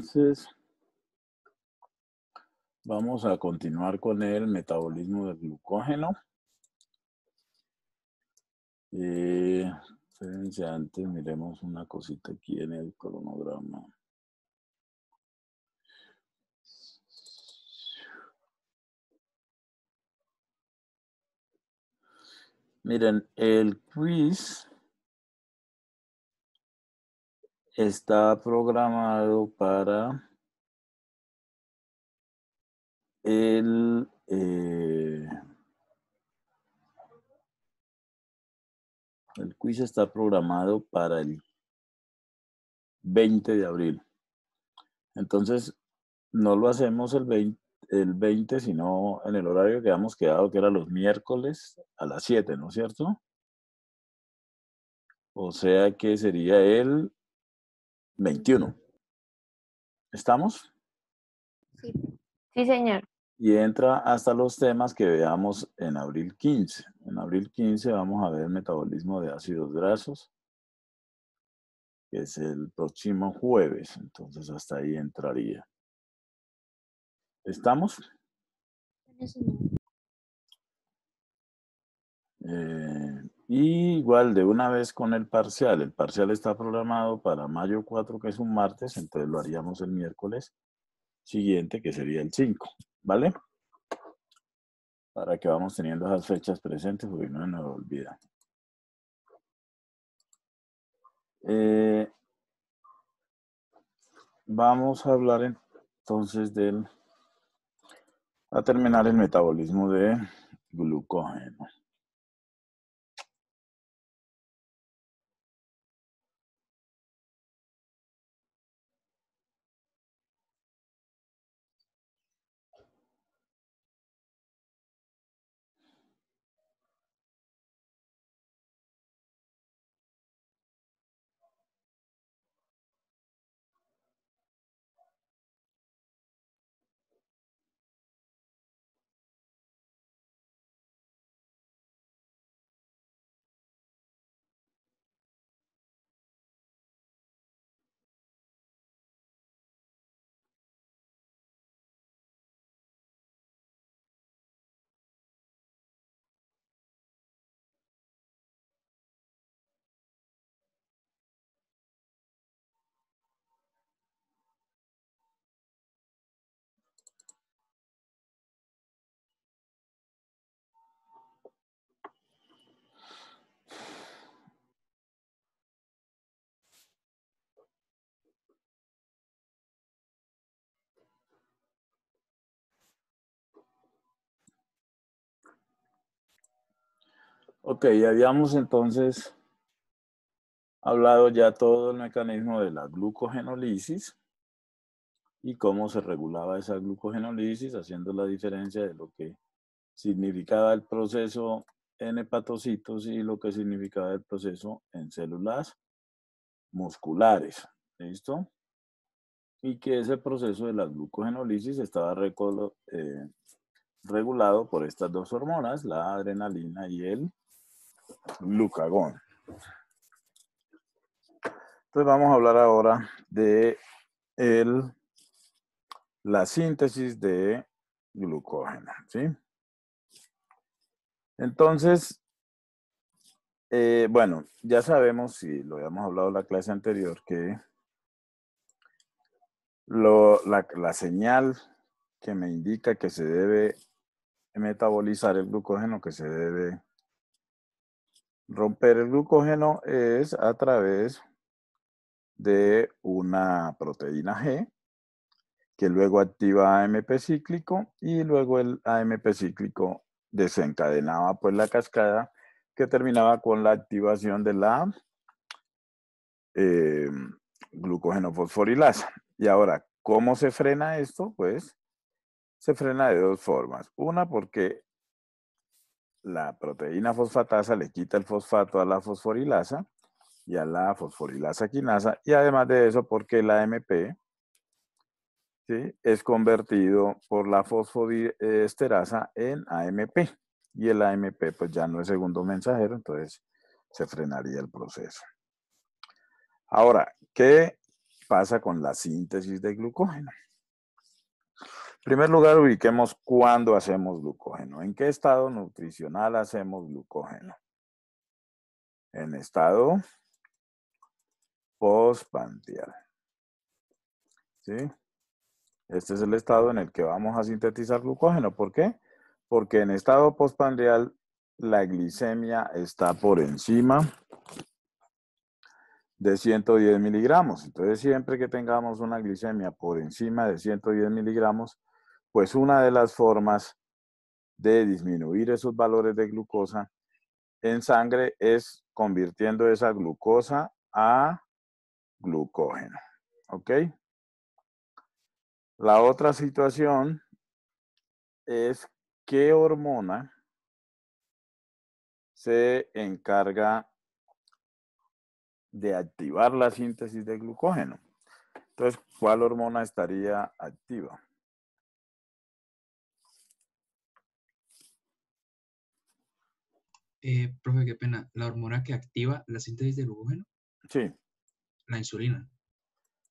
Entonces, vamos a continuar con el metabolismo del glucógeno. Eh, antes miremos una cosita aquí en el cronograma. Miren, el quiz está programado para el eh, el quiz está programado para el 20 de abril. Entonces, no lo hacemos el 20, el 20, sino en el horario que hemos quedado, que era los miércoles a las 7, ¿no es cierto? O sea que sería el 21. ¿Estamos? Sí. sí, señor. Y entra hasta los temas que veamos en abril 15. En abril 15 vamos a ver metabolismo de ácidos grasos, que es el próximo jueves. Entonces hasta ahí entraría. ¿Estamos? Sí, y igual de una vez con el parcial. El parcial está programado para mayo 4, que es un martes, entonces lo haríamos el miércoles siguiente, que sería el 5, ¿vale? Para que vamos teniendo esas fechas presentes, porque no nos olvida. Eh, vamos a hablar entonces del... a terminar el metabolismo de glucógeno. Ok, habíamos entonces hablado ya todo el mecanismo de la glucogenólisis y cómo se regulaba esa glucogenólisis, haciendo la diferencia de lo que significaba el proceso en hepatocitos y lo que significaba el proceso en células musculares. ¿Listo? Y que ese proceso de la glucogenólisis estaba eh, regulado por estas dos hormonas, la adrenalina y el Luca Entonces vamos a hablar ahora de el, la síntesis de glucógeno, Entonces, eh, bueno, ya sabemos, y lo habíamos hablado en la clase anterior, que la señal que me indica que se debe metabolizar el glucógeno, que se debe Romper el glucógeno es a través de una proteína G que luego activa AMP cíclico y luego el AMP cíclico desencadenaba pues la cascada que terminaba con la activación de la eh, glucógeno fosforilasa. Y ahora, ¿cómo se frena esto? Pues se frena de dos formas. Una, porque la proteína fosfatasa le quita el fosfato a la fosforilasa y a la fosforilasa quinasa. Y además de eso, porque el AMP es convertido por la fosfodiesterasa en AMP. Y el AMP pues ya no es segundo mensajero, entonces se frenaría el proceso. Ahora, ¿qué pasa con la síntesis de glucógeno? En primer lugar, ubiquemos cuándo hacemos glucógeno. ¿En qué estado nutricional hacemos glucógeno? En estado postpantial. ¿Sí? Este es el estado en el que vamos a sintetizar glucógeno. ¿Por qué? Porque en estado postpandial la glicemia está por encima de 110 miligramos. Entonces, siempre que tengamos una glicemia por encima de 110 miligramos, pues una de las formas de disminuir esos valores de glucosa en sangre es convirtiendo esa glucosa a glucógeno. ¿Ok? La otra situación es qué hormona se encarga de activar la síntesis de glucógeno. Entonces, ¿cuál hormona estaría activa? Eh, profe, qué pena, la hormona que activa la síntesis del glucógeno. Sí. La insulina.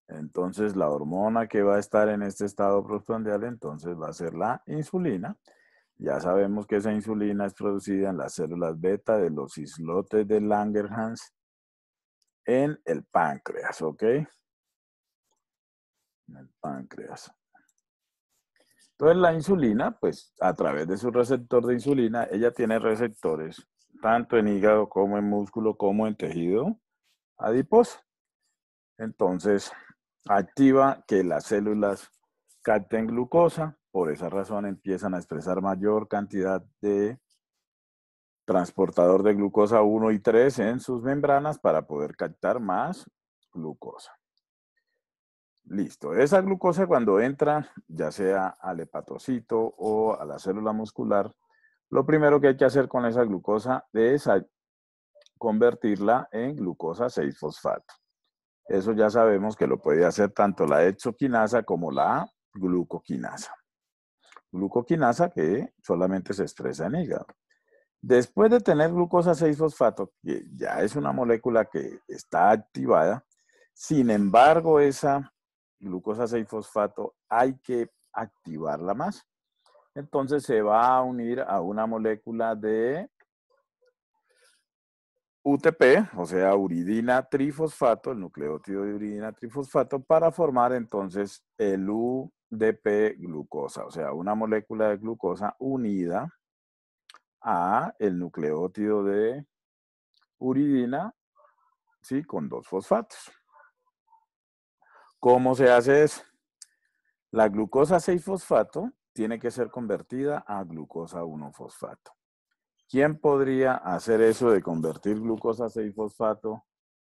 Entonces, la hormona que va a estar en este estado prostandial, entonces va a ser la insulina. Ya sabemos que esa insulina es producida en las células beta de los islotes de Langerhans en el páncreas, ¿ok? En el páncreas. Entonces la insulina, pues a través de su receptor de insulina, ella tiene receptores tanto en hígado como en músculo como en tejido adiposo. Entonces, activa que las células capten glucosa, por esa razón empiezan a expresar mayor cantidad de transportador de glucosa 1 y 3 en sus membranas para poder captar más glucosa. Listo, esa glucosa cuando entra ya sea al hepatocito o a la célula muscular, lo primero que hay que hacer con esa glucosa es convertirla en glucosa 6-fosfato. Eso ya sabemos que lo puede hacer tanto la hexoquinasa como la glucoquinasa. Glucoquinasa que solamente se estresa en hígado. Después de tener glucosa 6-fosfato, que ya es una molécula que está activada, sin embargo, esa glucosa 6-fosfato hay que activarla más. Entonces se va a unir a una molécula de UTP, o sea, uridina trifosfato, el nucleótido de uridina trifosfato, para formar entonces el UDP glucosa, o sea, una molécula de glucosa unida a el nucleótido de uridina, ¿sí? Con dos fosfatos. ¿Cómo se hace eso? La glucosa 6-fosfato tiene que ser convertida a glucosa 1-fosfato. ¿Quién podría hacer eso de convertir glucosa 6-fosfato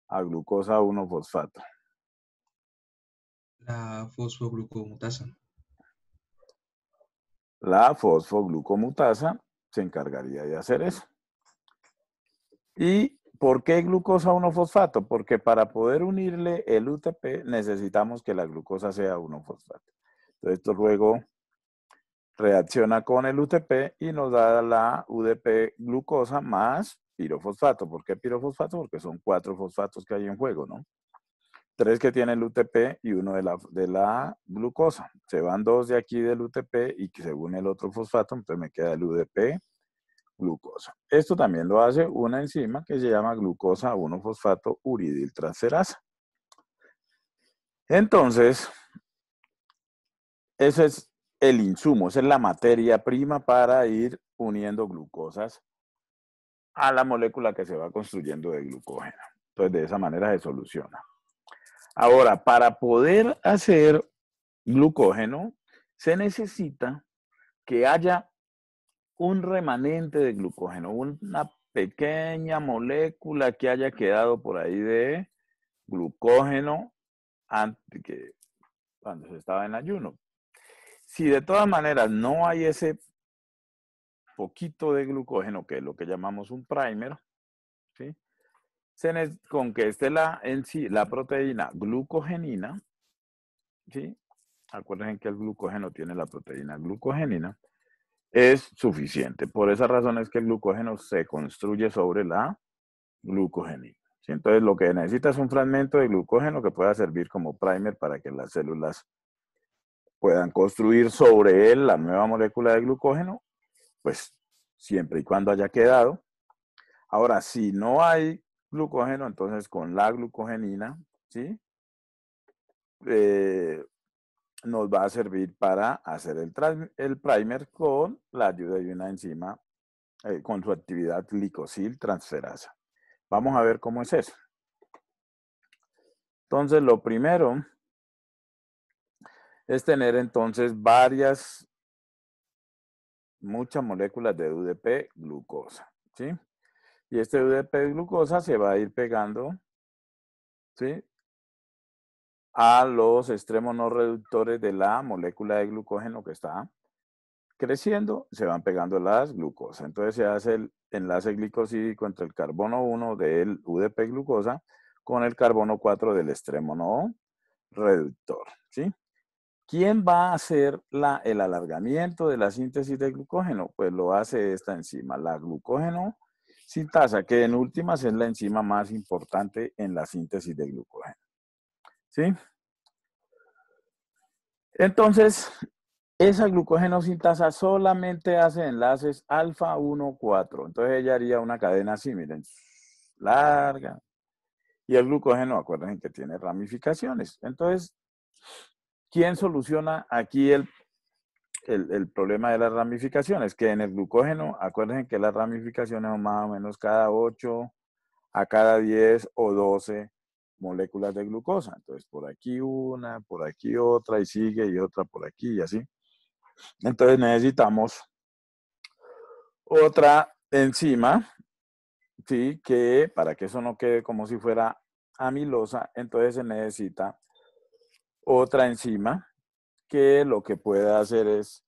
a glucosa 1-fosfato? La fosfoglucomutasa. La fosfoglucomutasa se encargaría de hacer eso. ¿Y por qué glucosa 1-fosfato? Porque para poder unirle el UTP necesitamos que la glucosa sea 1-fosfato. Entonces, esto luego reacciona con el UTP y nos da la UDP glucosa más pirofosfato. ¿Por qué pirofosfato? Porque son cuatro fosfatos que hay en juego, ¿no? Tres que tiene el UTP y uno de la, de la glucosa. Se van dos de aquí del UTP y que se el otro fosfato, entonces me queda el UDP glucosa. Esto también lo hace una enzima que se llama glucosa 1-fosfato transferasa. Entonces, ese es el insumo, esa es la materia prima para ir uniendo glucosas a la molécula que se va construyendo de glucógeno. Entonces, de esa manera se soluciona. Ahora, para poder hacer glucógeno, se necesita que haya un remanente de glucógeno, una pequeña molécula que haya quedado por ahí de glucógeno antes que, cuando se estaba en ayuno si de todas maneras no hay ese poquito de glucógeno, que es lo que llamamos un primer, con que esté la, en sí, la proteína glucogenina, acuérdense que el glucógeno tiene la proteína glucogenina, es suficiente. Por esa razón es que el glucógeno se construye sobre la glucogenina. Entonces lo que necesita es un fragmento de glucógeno que pueda servir como primer para que las células puedan construir sobre él la nueva molécula de glucógeno, pues siempre y cuando haya quedado. Ahora, si no hay glucógeno, entonces con la glucogenina, ¿sí? Eh, nos va a servir para hacer el, el, primer con la ayuda de una enzima eh, con su actividad glicosil transferasa. Vamos a ver cómo es eso. Entonces, lo primero es tener entonces varias, muchas moléculas de UDP glucosa, ¿sí? Y este UDP glucosa se va a ir pegando, ¿sí? A los extremos no reductores de la molécula de glucógeno que está creciendo, se van pegando las glucosas. Entonces se hace el enlace glicosídico entre el carbono 1 del UDP glucosa con el carbono 4 del extremo no reductor, ¿sí? ¿Quién va a hacer el alargamiento de la síntesis de glucógeno? Pues lo hace esta enzima, la glucógeno sintasa, que en últimas es la enzima más importante en la síntesis de glucógeno. ¿Sí? Entonces, esa glucógeno-sintasa solamente hace enlaces alfa 4. Entonces ella haría una cadena así, miren, larga. Y el glucógeno, acuérdense que tiene ramificaciones. Entonces, ¿Quién soluciona aquí el, problema de las ramificaciones? Que en el glucógeno, acuérdense que las ramificaciones son más o menos cada 8 a cada 10 o 12 moléculas de glucosa. Entonces, por aquí una, por aquí otra, y sigue, y otra por aquí, y así. Entonces, necesitamos otra enzima, ¿sí? Que para que eso no quede como si fuera amilosa, entonces se necesita otra enzima que lo que puede hacer es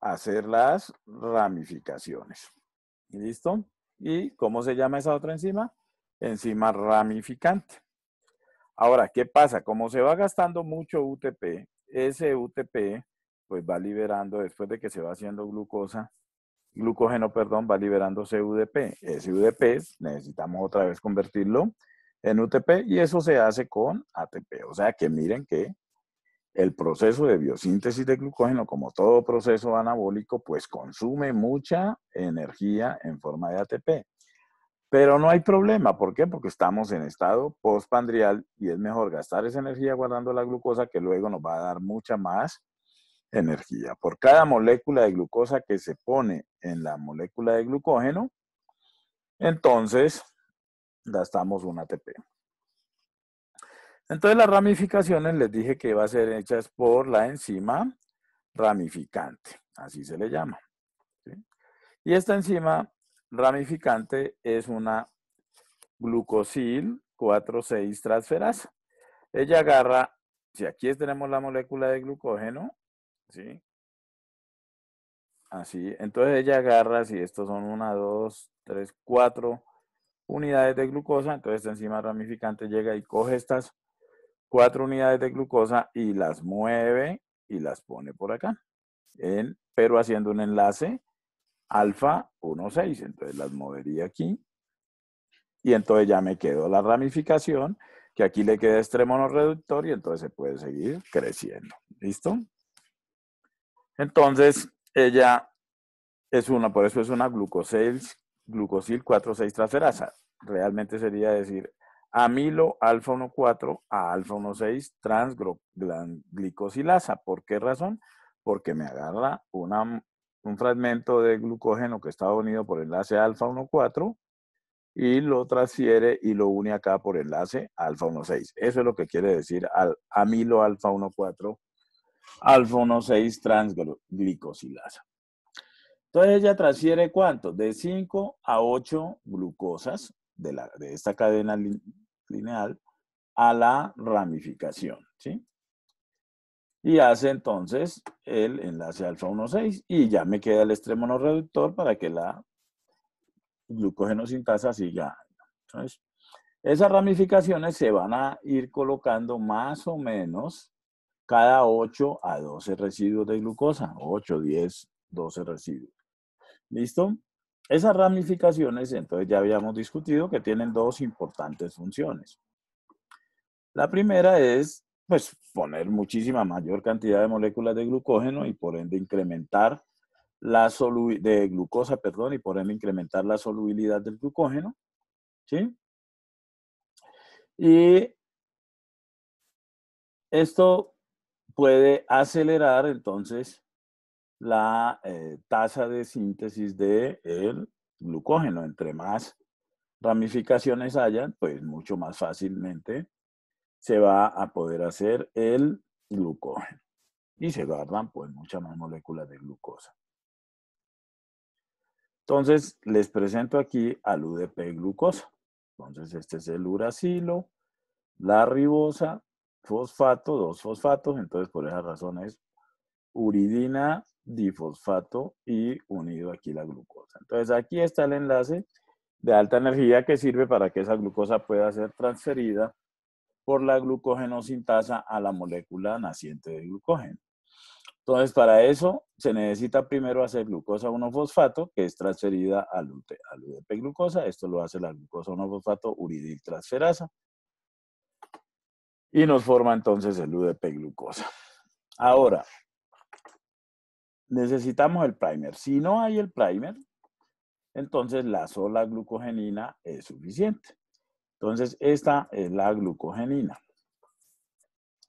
hacer las ramificaciones. ¿Listo? ¿Y cómo se llama esa otra enzima? Enzima ramificante. Ahora, ¿qué pasa? Como se va gastando mucho UTP, ese UTP pues va liberando, después de que se va haciendo glucosa, glucógeno, perdón, va liberando CUDP. Ese UDP necesitamos otra vez convertirlo en UTP y eso se hace con ATP. O sea que miren que el proceso de biosíntesis de glucógeno, como todo proceso anabólico, pues consume mucha energía en forma de ATP. Pero no hay problema. ¿Por qué? Porque estamos en estado postpandrial y es mejor gastar esa energía guardando la glucosa que luego nos va a dar mucha más energía. Por cada molécula de glucosa que se pone en la molécula de glucógeno, entonces gastamos un ATP. Entonces las ramificaciones les dije que iba a ser hechas por la enzima ramificante, así se le llama. Y esta enzima ramificante es una glucosil 4,6 transferasa. Ella agarra, si aquí tenemos la molécula de glucógeno, Así, entonces ella agarra, si estos son 1, 2, 3, 4, unidades de glucosa, entonces esta enzima ramificante llega y coge estas cuatro unidades de glucosa y las mueve y las pone por acá, pero haciendo un enlace alfa 1,6, entonces las movería aquí y entonces ya me quedó la ramificación, que aquí le queda extremo no reductor y entonces se puede seguir creciendo, ¿listo? Entonces, ella es una, por eso es una glucosales glucosil 4,6 transferasa. Realmente sería decir amilo alfa 1,4 a alfa 1,6 transglicosilasa. ¿Por qué razón? Porque me agarra un fragmento de glucógeno que estaba unido por enlace alfa 1,4 y lo transfiere y lo une acá por enlace alfa 1,6. Eso es lo que quiere decir amilo alfa 1,4 alfa 1,6 transglicosilasa. Entonces ella transfiere cuánto? De 5 a 8 glucosas de, la, de esta cadena lineal a la ramificación, ¿sí? Y hace entonces el enlace alfa 1-6 y ya me queda el extremo no reductor para que la glucógeno glucogenosintasa siga. Entonces, esas ramificaciones se van a ir colocando más o menos cada 8 a 12 residuos de glucosa, 8, 10, 12 residuos. ¿Listo? Esas ramificaciones, entonces ya habíamos discutido que tienen dos importantes funciones. La primera es, pues, poner muchísima mayor cantidad de moléculas de glucógeno y por ende incrementar la de glucosa, perdón, y por ende incrementar la solubilidad del glucógeno, ¿sí? Y esto puede acelerar entonces la eh, tasa de síntesis del el glucógeno. Entre más ramificaciones haya, pues mucho más fácilmente se va a poder hacer el glucógeno. Y se guardan pues muchas más moléculas de glucosa. Entonces, les presento aquí al UDP glucosa. Entonces, este es el uracilo, la ribosa, fosfato, dos fosfatos. Entonces, por esa razón es uridina, difosfato y unido aquí la glucosa. Entonces aquí está el enlace de alta energía que sirve para que esa glucosa pueda ser transferida por la glucogenosintasa a la molécula naciente de glucógeno. Entonces, para eso se necesita primero hacer glucosa 1-fosfato, que es transferida al, al UDP-glucosa. Esto lo hace la glucosa 1-fosfato uridil transferasa Y nos forma entonces el UDP-glucosa. Ahora, necesitamos el primer. Si no hay el primer, entonces la sola glucogenina es suficiente. Entonces, esta es la glucogenina.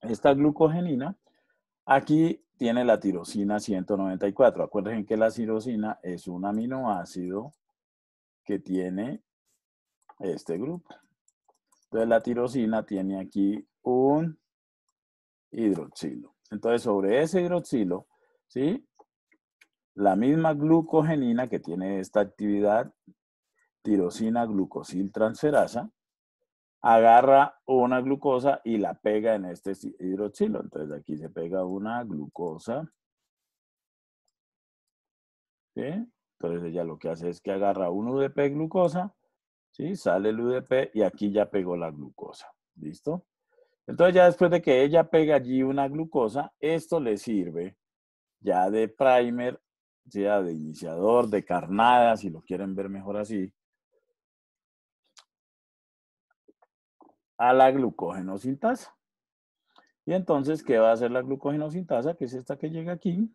Esta glucogenina, aquí tiene la tirosina 194. Acuérdense que la tirosina es un aminoácido que tiene este grupo. Entonces, la tirosina tiene aquí un hidroxilo. Entonces, sobre ese hidroxilo, ¿sí? La misma glucogenina que tiene esta actividad, tirosina glucosil transferasa, agarra una glucosa y la pega en este hidroxilo. Entonces aquí se pega una glucosa. Entonces ella lo que hace es que agarra un UDP glucosa, sale el UDP y aquí ya pegó la glucosa. ¿Listo? Entonces ya después de que ella pega allí una glucosa, esto le sirve ya de primer de iniciador, de carnada, si lo quieren ver mejor así, a la glucógeno Y entonces, ¿qué va a hacer la glucógeno Que es esta que llega aquí,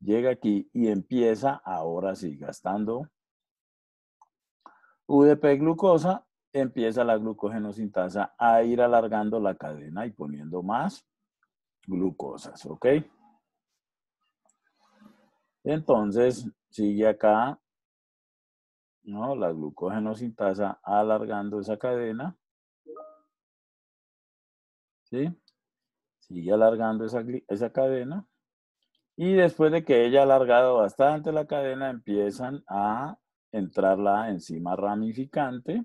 llega aquí y empieza ahora sí gastando UDP glucosa, empieza la glucógeno a ir alargando la cadena y poniendo más glucosas, ¿ok? Entonces, sigue acá, ¿no? La sintasa alargando esa cadena. ¿Sí? Sigue alargando esa, cadena. Y después de que haya alargado bastante la cadena, empiezan a entrar la enzima ramificante.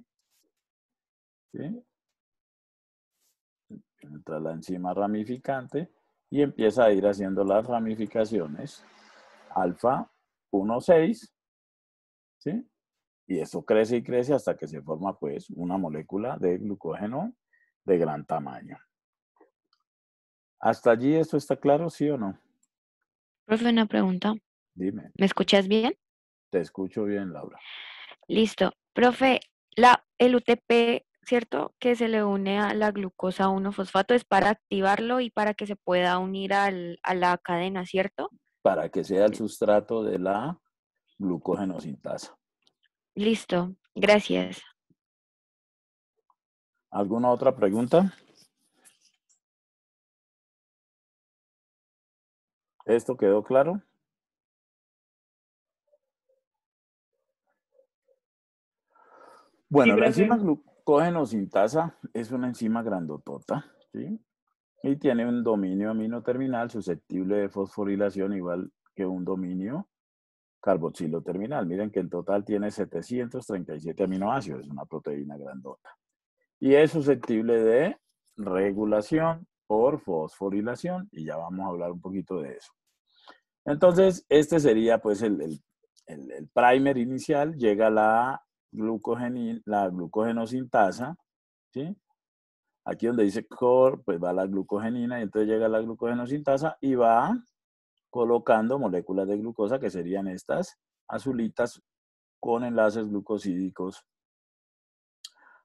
¿sí? Entra la enzima ramificante y empieza a ir haciendo las ramificaciones alfa 1,6, ¿sí? Y eso crece y crece hasta que se forma pues una molécula de glucógeno de gran tamaño. ¿Hasta allí esto está claro, sí o no? Profe, una pregunta. Dime. ¿Me escuchas bien? Te escucho bien, Laura. Listo. Profe, la, el UTP, ¿cierto? Que se le une a la glucosa 1-fosfato es para activarlo y para que se pueda unir a la cadena, ¿cierto? para que sea el sustrato de la sintasa. Listo, gracias. ¿Alguna otra pregunta? ¿Esto quedó claro? Bueno, la enzima glucógeno sintasa es una enzima grandotota, ¿sí? y tiene un dominio amino terminal susceptible de fosforilación igual que un dominio carboxilo terminal. Miren que en total tiene 737 aminoácidos, es una proteína grandota. Y es susceptible de regulación por fosforilación y ya vamos a hablar un poquito de eso. Entonces, este sería pues el, primer inicial, llega la, glucogenil, la glucogenosintasa, ¿sí? Aquí donde dice core, pues va la glucogenina y entonces llega la glucogenosintasa y va colocando moléculas de glucosa que serían estas azulitas con enlaces glucosídicos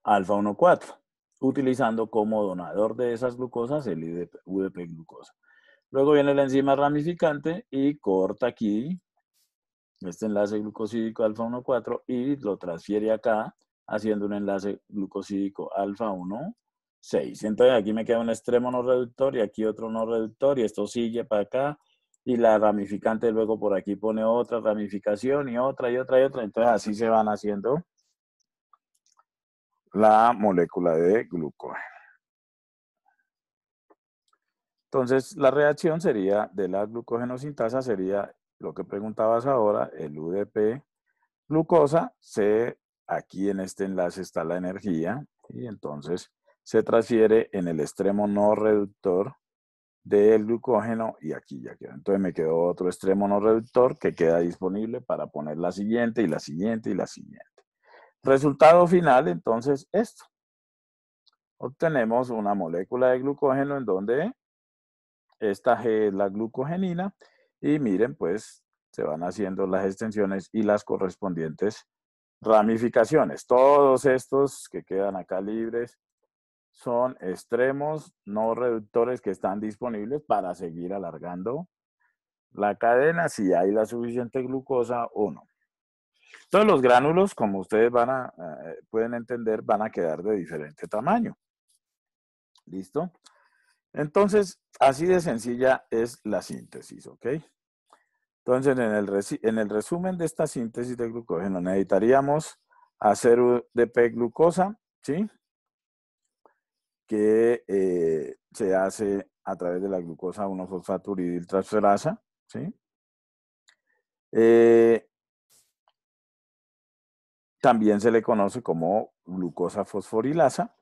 alfa 4 utilizando como donador de esas glucosas el UDP glucosa. Luego viene la enzima ramificante y corta aquí este enlace glucosídico alfa 4 y lo transfiere acá haciendo un enlace glucosídico alfa 1 6. Entonces aquí me queda un extremo no reductor y aquí otro no reductor y esto sigue para acá y la ramificante luego por aquí pone otra ramificación y otra y otra y otra. Entonces así se van haciendo la molécula de glucógeno. Entonces la reacción sería de la glucogenosintasa, sería lo que preguntabas ahora, el UDP glucosa, se aquí en este enlace está la energía y entonces se transfiere en el extremo no reductor del glucógeno y aquí ya quedó. Entonces me quedó otro extremo no reductor que queda disponible para poner la siguiente y la siguiente y la siguiente. Resultado final, entonces, esto. Obtenemos una molécula de glucógeno en donde esta G es la glucogenina y miren, pues se van haciendo las extensiones y las correspondientes ramificaciones. Todos estos que quedan acá libres son extremos no reductores que están disponibles para seguir alargando la cadena si hay la suficiente glucosa o no. Todos los gránulos, como ustedes van a, eh, pueden entender, van a quedar de diferente tamaño. ¿Listo? Entonces, así de sencilla es la síntesis, ¿ok? Entonces, en el, en el resumen de esta síntesis de glucógeno, necesitaríamos hacer UDP glucosa, ¿sí? que eh, se hace a través de la glucosa 1 transferasa, ¿sí? Eh, también se le conoce como glucosa fosforilasa,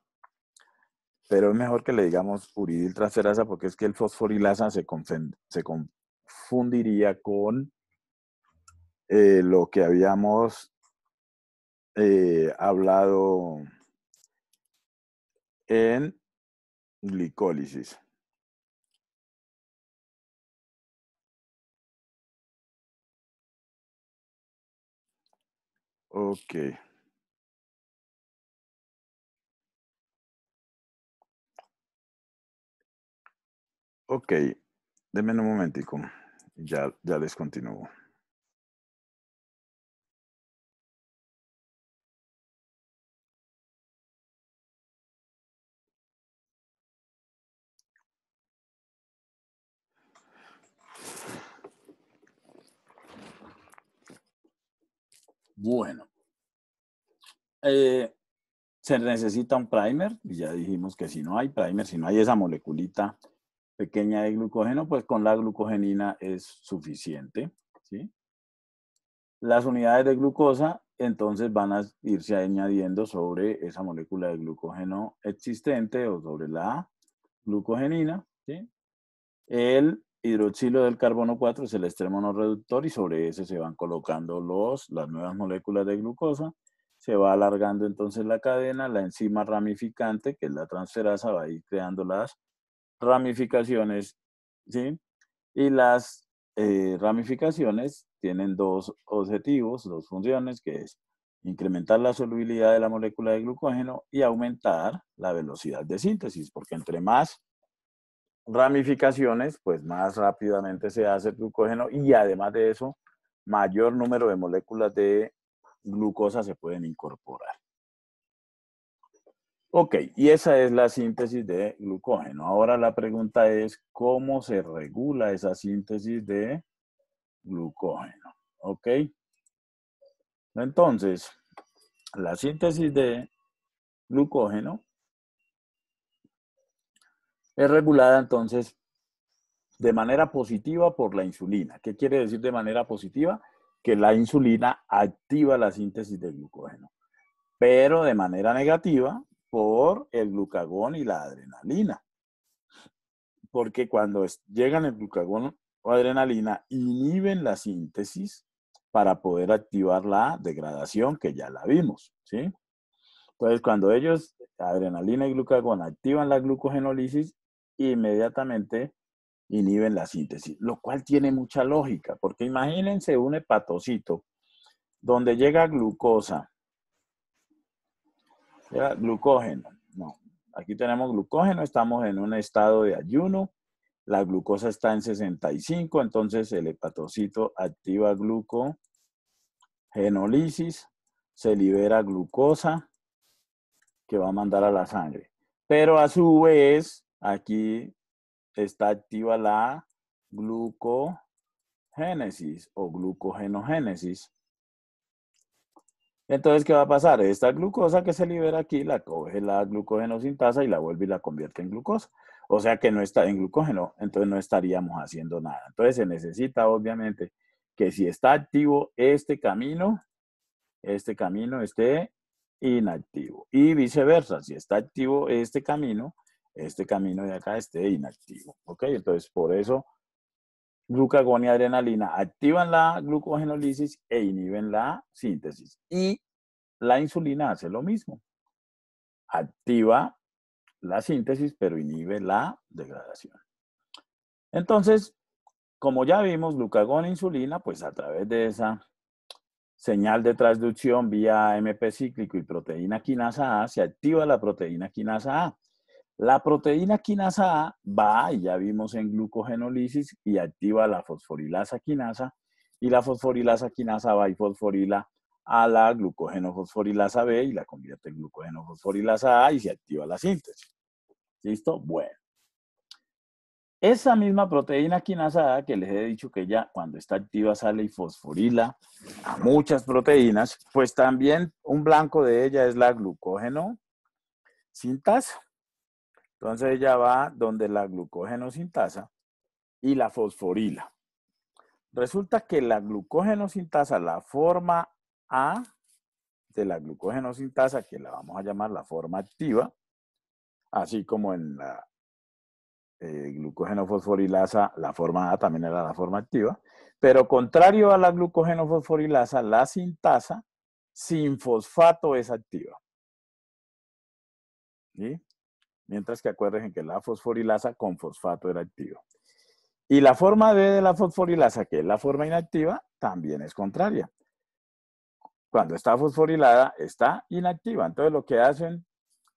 pero es mejor que le digamos uridil transferasa porque es que el fosforilasa se, confundiría con eh, lo que habíamos hablado en glicólisis. Ok. Ok, denme un momentico, ya, ya les continúo. Bueno, eh, se necesita un primer, y ya dijimos que si no hay primer, si no hay esa moleculita pequeña de glucógeno, pues con la glucogenina es suficiente. ¿sí? Las unidades de glucosa entonces van a irse añadiendo sobre esa molécula de glucógeno existente o sobre la glucogenina. ¿sí? El hidroxilo del carbono 4 es el extremo no reductor y sobre ese se van colocando los, las nuevas moléculas de glucosa. Se va alargando entonces la cadena, la enzima ramificante, que es la transferasa, va a ir creando las ramificaciones, ¿sí? Y las eh, ramificaciones tienen dos objetivos, dos funciones, que es incrementar la solubilidad de la molécula de glucógeno y aumentar la velocidad de síntesis, porque entre más ramificaciones, pues más rápidamente se hace el glucógeno y además de eso, mayor número de moléculas de glucosa se pueden incorporar. Ok, y esa es la síntesis de glucógeno. Ahora la pregunta es, ¿cómo se regula esa síntesis de glucógeno? Ok. Entonces, la síntesis de glucógeno es regulada entonces de manera positiva por la insulina. ¿Qué quiere decir de manera positiva? Que la insulina activa la síntesis de glucógeno, pero de manera negativa por el glucagón y la adrenalina. Porque cuando llegan el glucagón o adrenalina, inhiben la síntesis para poder activar la degradación que ya la vimos, ¿sí? Entonces, cuando ellos, adrenalina y glucagón, activan la glucogenólisis, inmediatamente inhiben la síntesis, lo cual tiene mucha lógica, porque imagínense un hepatocito donde llega glucosa, glucógeno, aquí tenemos glucógeno, estamos en un estado de ayuno, la glucosa está en 65, entonces el hepatocito activa glucogenolisis, se libera glucosa que va a mandar a la sangre. Pero a su vez, Aquí está activa la glucogénesis o glucogenogénesis. Entonces, ¿qué va a pasar? Esta glucosa que se libera aquí la coge la glucogenosintasa y la vuelve y la convierte en glucosa. O sea que no está en glucógeno, entonces no estaríamos haciendo nada. Entonces se necesita, obviamente, que si está activo este camino, este camino esté inactivo. Y viceversa, si está activo este camino, este camino de acá esté inactivo. ¿Ok? Entonces, por eso, glucagón y adrenalina activan la glucogenolisis e inhiben la síntesis. Y la insulina hace lo mismo. Activa la síntesis, pero inhibe la degradación. Entonces, como ya vimos, glucagón e insulina, pues a través de esa señal de transducción vía MP cíclico y proteína quinasa A, se activa la proteína quinasa A la proteína quinasa A va, ya vimos en glucogenólisis y activa la fosforilasa quinasa, y la fosforilasa quinasa va y fosforila a la fosforilasa B y la convierte en fosforilasa A y se activa la síntesis. ¿Listo? Bueno. Esa misma proteína quinasa A que les he dicho que ya cuando está activa sale y fosforila a muchas proteínas, pues también un blanco de ella es la glucógeno sintasa. Entonces ella va donde la glucógeno-sintasa y la fosforila. Resulta que la glucógeno-sintasa, la forma A de la glucógeno-sintasa, que la vamos a llamar la forma activa, así como en la eh, glucógeno-fosforilasa, la forma A también era la forma activa, pero contrario a la glucógeno-fosforilasa, la sintasa sin fosfato es activa. ¿Sí? Mientras que acuérdense que la fosforilasa con fosfato era activa. Y la forma B de la fosforilasa, que es la forma inactiva, también es contraria. Cuando está fosforilada, está inactiva. Entonces lo que hacen,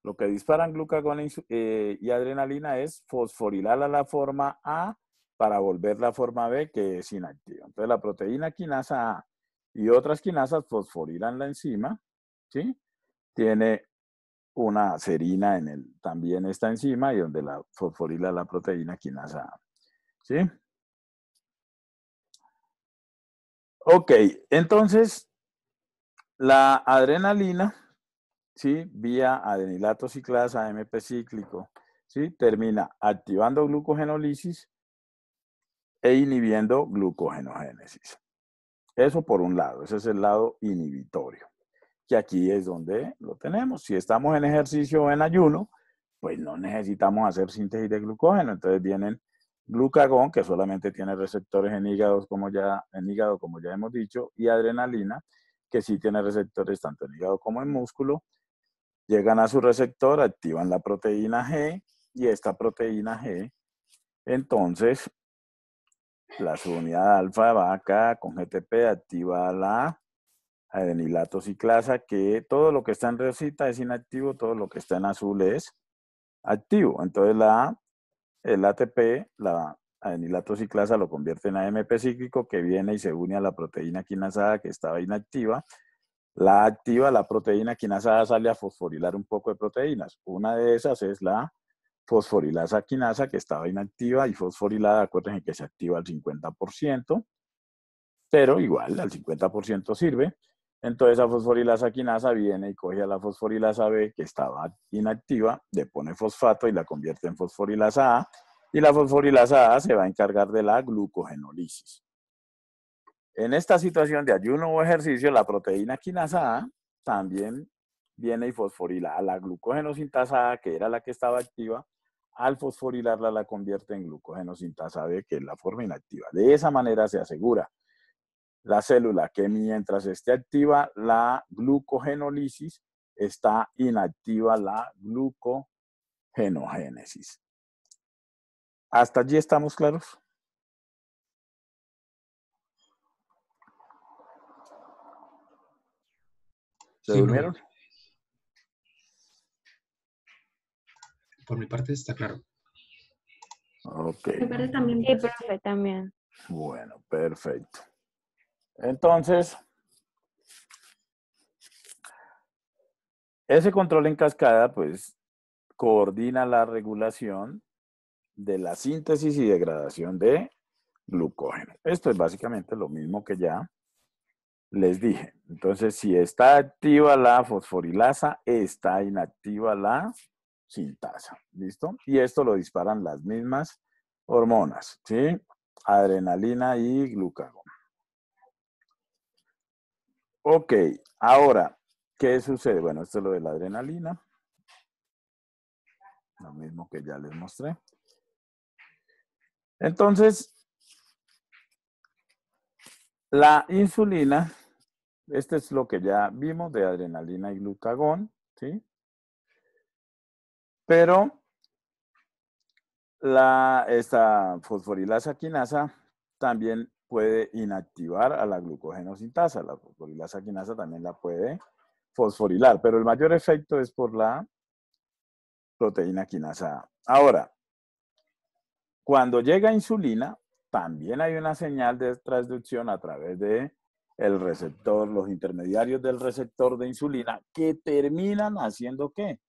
lo que disparan glucagón eh, y adrenalina es fosforilar a la forma A para volver la forma B, que es inactiva. Entonces la proteína quinasa A y otras quinasas fosforilan la enzima, ¿sí? Tiene una serina en el, también esta enzima y donde la fosforila la proteína quinasa. ¿Sí? Ok, entonces la adrenalina, ¿sí? Vía adenilato ciclasa, AMP cíclico, ¿sí? Termina activando glucogenólisis e inhibiendo glucogenogénesis. Eso por un lado, ese es el lado inhibitorio que aquí es donde lo tenemos. Si estamos en ejercicio o en ayuno, pues no necesitamos hacer síntesis de glucógeno. Entonces vienen glucagón, que solamente tiene receptores en hígado, como ya, en hígado, como ya hemos dicho, y adrenalina, que sí tiene receptores tanto en hígado como en músculo. Llegan a su receptor, activan la proteína G y esta proteína G, entonces, la subunidad alfa va acá con GTP, activa la adenilato ciclasa, que todo lo que está en rosita es inactivo, todo lo que está en azul es activo. Entonces la, el ATP, la adenilato ciclasa lo convierte en AMP cíclico que viene y se une a la proteína quinasada que estaba inactiva. La activa, la proteína quinasada sale a fosforilar un poco de proteínas. Una de esas es la fosforilasa quinasa que estaba inactiva y fosforilada, acuérdense que se activa al 50%, pero igual al 50% sirve. Entonces la fosforilasa quinasa viene y coge a la fosforilasa B que estaba inactiva, le pone fosfato y la convierte en fosforilasa A y la fosforilasa A se va a encargar de la glucogenolisis. En esta situación de ayuno o ejercicio, la proteína quinasa A también viene y fosforila a la glucogenosintasa A, que era la que estaba activa, al fosforilarla la convierte en glucogenosintasa B, que es la forma inactiva. De esa manera se asegura la célula que mientras esté activa la glucogenólisis, está inactiva la glucogenogénesis. ¿Hasta allí estamos claros? ¿Se durmieron? Por mi parte está claro. Ok. también, también. Bueno, perfecto. Entonces, ese control en cascada, pues, coordina la regulación de la síntesis y degradación de glucógeno. Esto es básicamente lo mismo que ya les dije. Entonces, si está activa la fosforilasa, está inactiva la sintasa. ¿Listo? Y esto lo disparan las mismas hormonas, ¿sí? Adrenalina y glucagón. Ok, ahora, ¿qué sucede? Bueno, esto es lo de la adrenalina. Lo mismo que ya les mostré. Entonces, la insulina, este es lo que ya vimos de adrenalina y glucagón, ¿sí? Pero la, esta fosforilasa quinasa también puede inactivar a la glucogenosintasa. La fosforilasa quinasa también la puede fosforilar, pero el mayor efecto es por la proteína quinasa A. Ahora, cuando llega insulina, también hay una señal de transducción a través de el receptor, los intermediarios del receptor de insulina que terminan haciendo qué?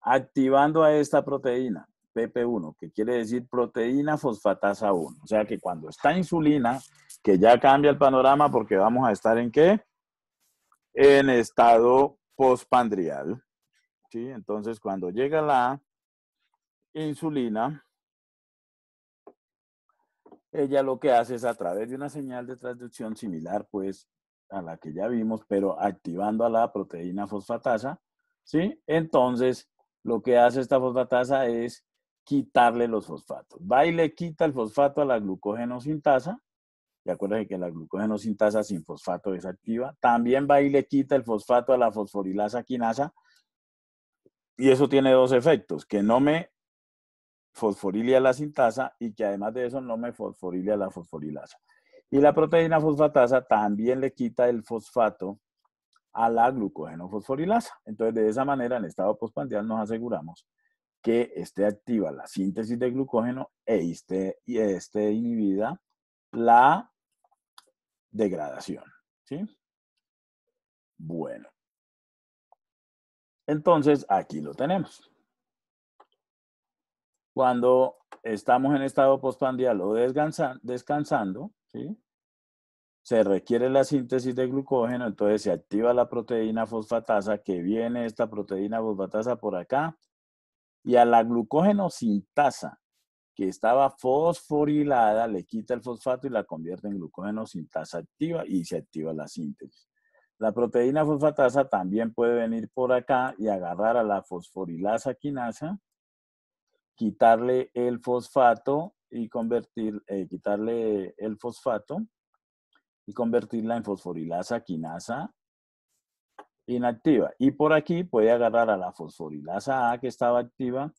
Activando a esta proteína. PP1, que quiere decir proteína fosfatasa 1. O sea que cuando está insulina, que ya cambia el panorama porque vamos a estar en qué? En estado pospandrial. ¿Sí? Entonces, cuando llega la insulina, ella lo que hace es a través de una señal de transducción similar, pues, a la que ya vimos, pero activando a la proteína fosfatasa, ¿sí? Entonces, lo que hace esta fosfatasa es quitarle los fosfatos. Va y le quita el fosfato a la glucógeno-sintasa. Y acuérdense que la glucógeno-sintasa sin fosfato es activa. También va y le quita el fosfato a la fosforilasa quinasa. Y eso tiene dos efectos, que no me fosforilia la sintasa y que además de eso no me fosforilia la fosforilasa. Y la proteína fosfatasa también le quita el fosfato a la glucógeno fosforilasa. Entonces, de esa manera, en estado postpandial nos aseguramos que esté activa la síntesis de glucógeno e esté, y esté inhibida la degradación. ¿sí? Bueno. Entonces, aquí lo tenemos. Cuando estamos en estado postpandial o descansando, ¿sí? se requiere la síntesis de glucógeno, entonces se activa la proteína fosfatasa que viene esta proteína fosfatasa por acá y a la glucógeno sintasa, que estaba fosforilada, le quita el fosfato y la convierte en glucógeno sintasa activa y se activa la síntesis. La proteína fosfatasa también puede venir por acá y agarrar a la fosforilasa quinasa, quitarle el fosfato y convertir, eh, quitarle el fosfato y convertirla en fosforilasa quinasa inactiva. Y por aquí puede agarrar a la fosforilasa A que estaba activa,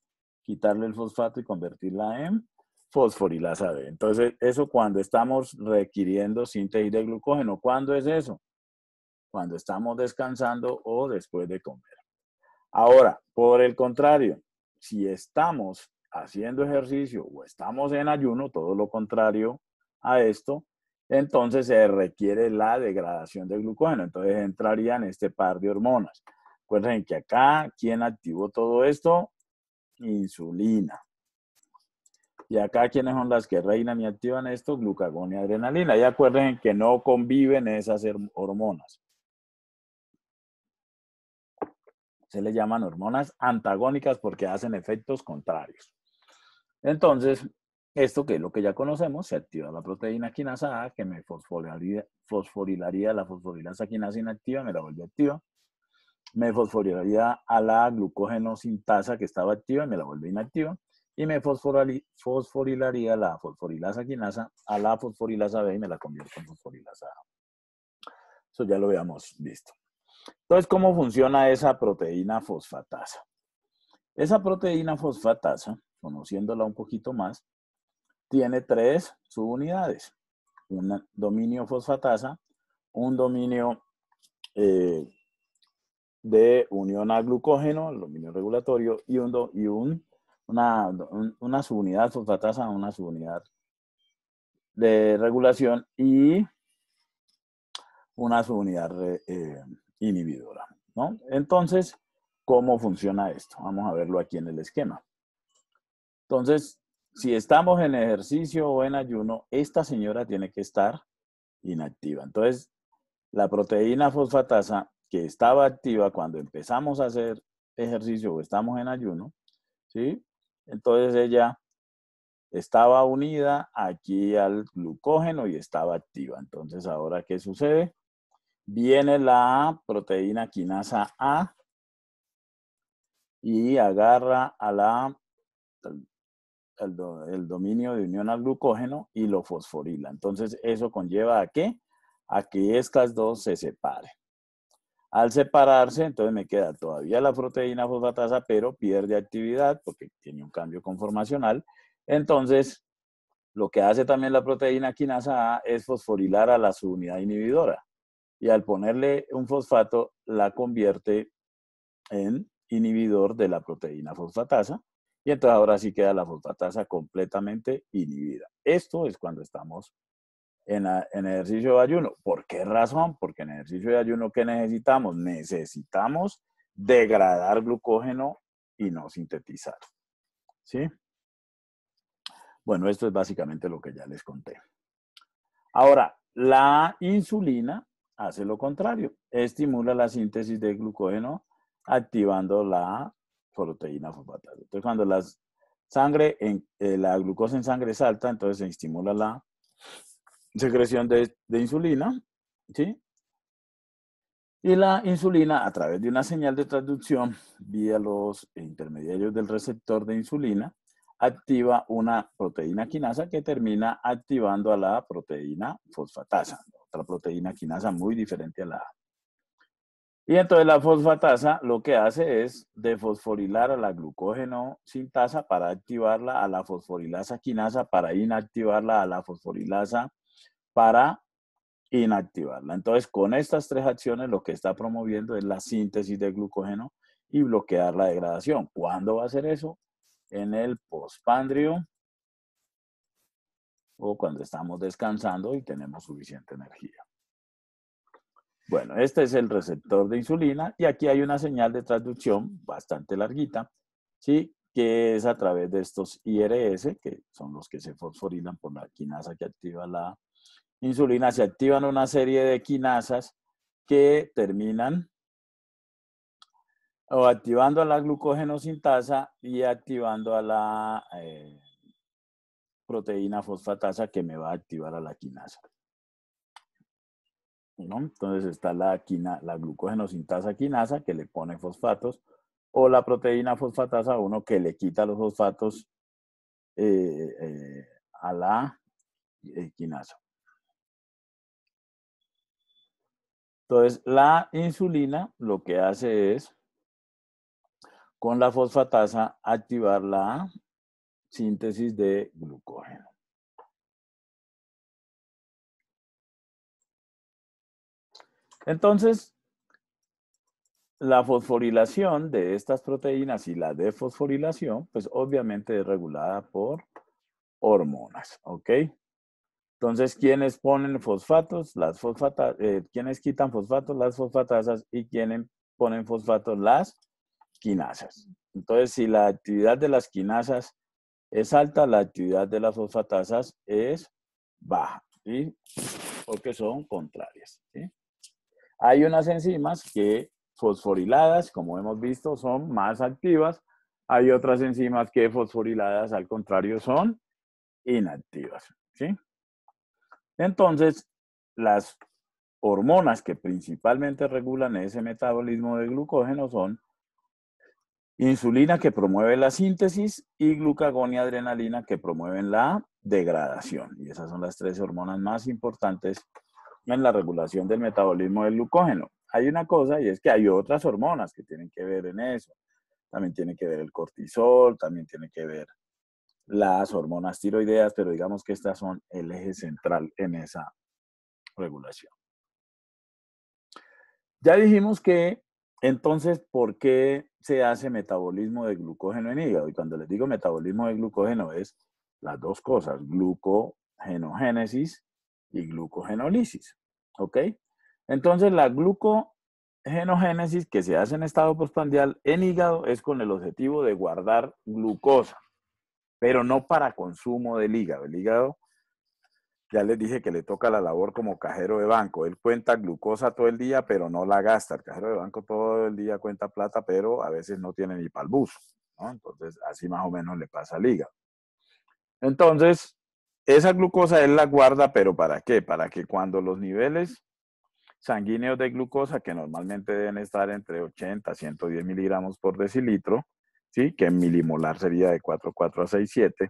quitarle el fosfato y convertirla en fosforilasa B. Entonces, eso cuando estamos requiriendo síntesis de glucógeno. ¿Cuándo es eso? Cuando estamos descansando o después de comer. Ahora, por el contrario, si estamos haciendo ejercicio o estamos en ayuno, todo lo contrario a esto, entonces se requiere la degradación del glucógeno. Entonces entrarían este par de hormonas. Acuérdense que acá, ¿quién activó todo esto? Insulina. Y acá, ¿quiénes son las que reinan y activan esto? Glucagón y adrenalina. Y acuerden que no conviven esas hormonas. Se le llaman hormonas antagónicas porque hacen efectos contrarios. Entonces, esto, que es lo que ya conocemos, se activa la proteína quinasa A, que me fosforilaría, la fosforilasa quinasa inactiva, me la vuelve activa. Me fosforilaría a la glucógeno sintasa que estaba activa, y me la vuelve inactiva. Y me fosforilaría la fosforilasa quinasa a la fosforilasa B y me la convierto en fosforilasa A. Eso ya lo habíamos visto. Entonces, ¿cómo funciona esa proteína fosfatasa? Esa proteína fosfatasa, conociéndola un poquito más, tiene tres subunidades. Un dominio fosfatasa, un dominio eh, de unión a glucógeno, el dominio regulatorio, y, un, una, subunidad fosfatasa, una subunidad de regulación y una subunidad eh, inhibidora. Entonces, ¿cómo funciona esto? Vamos a verlo aquí en el esquema. Entonces, si estamos en ejercicio o en ayuno, esta señora tiene que estar inactiva. Entonces, la proteína fosfatasa que estaba activa cuando empezamos a hacer ejercicio o estamos en ayuno, ¿sí? Entonces ella estaba unida aquí al glucógeno y estaba activa. Entonces, ahora, ¿qué sucede? Viene la proteína quinasa A y agarra a la el, dominio de unión al glucógeno y lo fosforila. Entonces, eso conlleva a qué? A que estas dos se separen. Al separarse, entonces me queda todavía la proteína fosfatasa, pero pierde actividad porque tiene un cambio conformacional. Entonces, lo que hace también la proteína quinasa A es fosforilar a la subunidad inhibidora. Y al ponerle un fosfato, la convierte en inhibidor de la proteína fosfatasa. Y entonces ahora sí queda la fosfatasa completamente inhibida. Esto es cuando estamos en, ejercicio de ayuno. ¿Por qué razón? Porque en ejercicio de ayuno, ¿qué necesitamos? Necesitamos degradar glucógeno y no sintetizar. ¿Sí? Bueno, esto es básicamente lo que ya les conté. Ahora, la insulina hace lo contrario, estimula la síntesis de glucógeno activando la proteína fosfatasa. Entonces, cuando la sangre, eh, la glucosa en sangre es alta, entonces se estimula la secreción de, insulina, ¿sí? Y la insulina, a través de una señal de transducción vía los intermediarios del receptor de insulina, activa una proteína quinasa que termina activando a la proteína fosfatasa, otra proteína quinasa muy diferente a la y entonces la fosfatasa lo que hace es desfosforilar a la glucógeno sintasa para activarla a la fosforilasa quinasa para inactivarla a la fosforilasa para inactivarla. Entonces, con estas tres acciones lo que está promoviendo es la síntesis de glucógeno y bloquear la degradación. ¿Cuándo va a hacer eso? En el pospandrio o cuando estamos descansando y tenemos suficiente energía. Bueno, este es el receptor de insulina y aquí hay una señal de transducción bastante larguita, ¿sí? que es a través de estos IRS, que son los que se fosforilan por la quinasa que activa la insulina. Se activan una serie de quinasas que terminan o activando a la sintasa y activando a la eh, proteína fosfatasa que me va a activar a la quinasa. Entonces está la, quina, la quinasa que le pone fosfatos o la proteína fosfatasa 1 que le quita los fosfatos eh, eh, a la quinasa. Entonces, la insulina lo que hace es, con la fosfatasa, activar la síntesis de glucógeno. Entonces, la fosforilación de estas proteínas y la desfosforilación, pues obviamente es regulada por hormonas, ¿ok? Entonces, quienes ponen fosfatos? Las fosfatas, eh, quitan fosfatos? Las fosfatasas y quienes ponen fosfatos? Las quinasas. Entonces, si la actividad de las quinasas es alta, la actividad de las fosfatasas es baja, ¿sí? Porque son contrarias, ¿sí? Hay unas enzimas que fosforiladas, como hemos visto, son más activas. Hay otras enzimas que fosforiladas, al contrario, son inactivas. Entonces, las hormonas que principalmente regulan ese metabolismo de glucógeno son insulina que promueve la síntesis y glucagón y adrenalina que promueven la degradación. Y esas son las tres hormonas más importantes en la regulación del metabolismo del glucógeno. Hay una cosa y es que hay otras hormonas que tienen que ver en eso. También tiene que ver el cortisol, también tiene que ver las hormonas tiroideas, pero digamos que estas son el eje central en esa regulación. Ya dijimos que entonces, ¿por qué se hace metabolismo de glucógeno en hígado? Y cuando les digo metabolismo de glucógeno es las dos cosas, glucogenogénesis y glucogenólisis. ¿Ok? Entonces, la glucogenogénesis que se hace en estado postprandial en hígado es con el objetivo de guardar glucosa, pero no para consumo del hígado. El hígado, ya les dije que le toca la labor como cajero de banco. Él cuenta glucosa todo el día, pero no la gasta. El cajero de banco todo el día cuenta plata, pero a veces no tiene ni para bus. Entonces, así más o menos le pasa al hígado. Entonces, esa glucosa él la guarda, pero ¿para qué? Para que cuando los niveles sanguíneos de glucosa, que normalmente deben estar entre 80 a 110 miligramos por decilitro, ¿sí? que en milimolar sería de 4 a 6,7,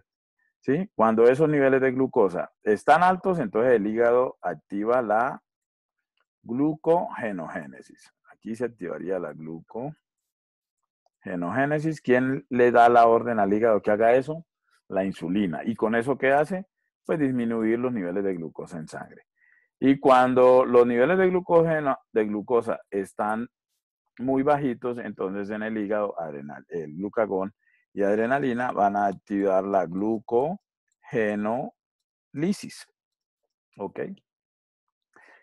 ¿sí? cuando esos niveles de glucosa están altos, entonces el hígado activa la glucogenogénesis. Aquí se activaría la glucogenogénesis. ¿Quién le da la orden al hígado que haga eso? La insulina. ¿Y con eso qué hace? pues disminuir los niveles de glucosa en sangre. Y cuando los niveles de, glucógeno, de glucosa están muy bajitos, entonces en el hígado adrenal, el glucagón y adrenalina van a activar la glucogenolisis. ¿Ok?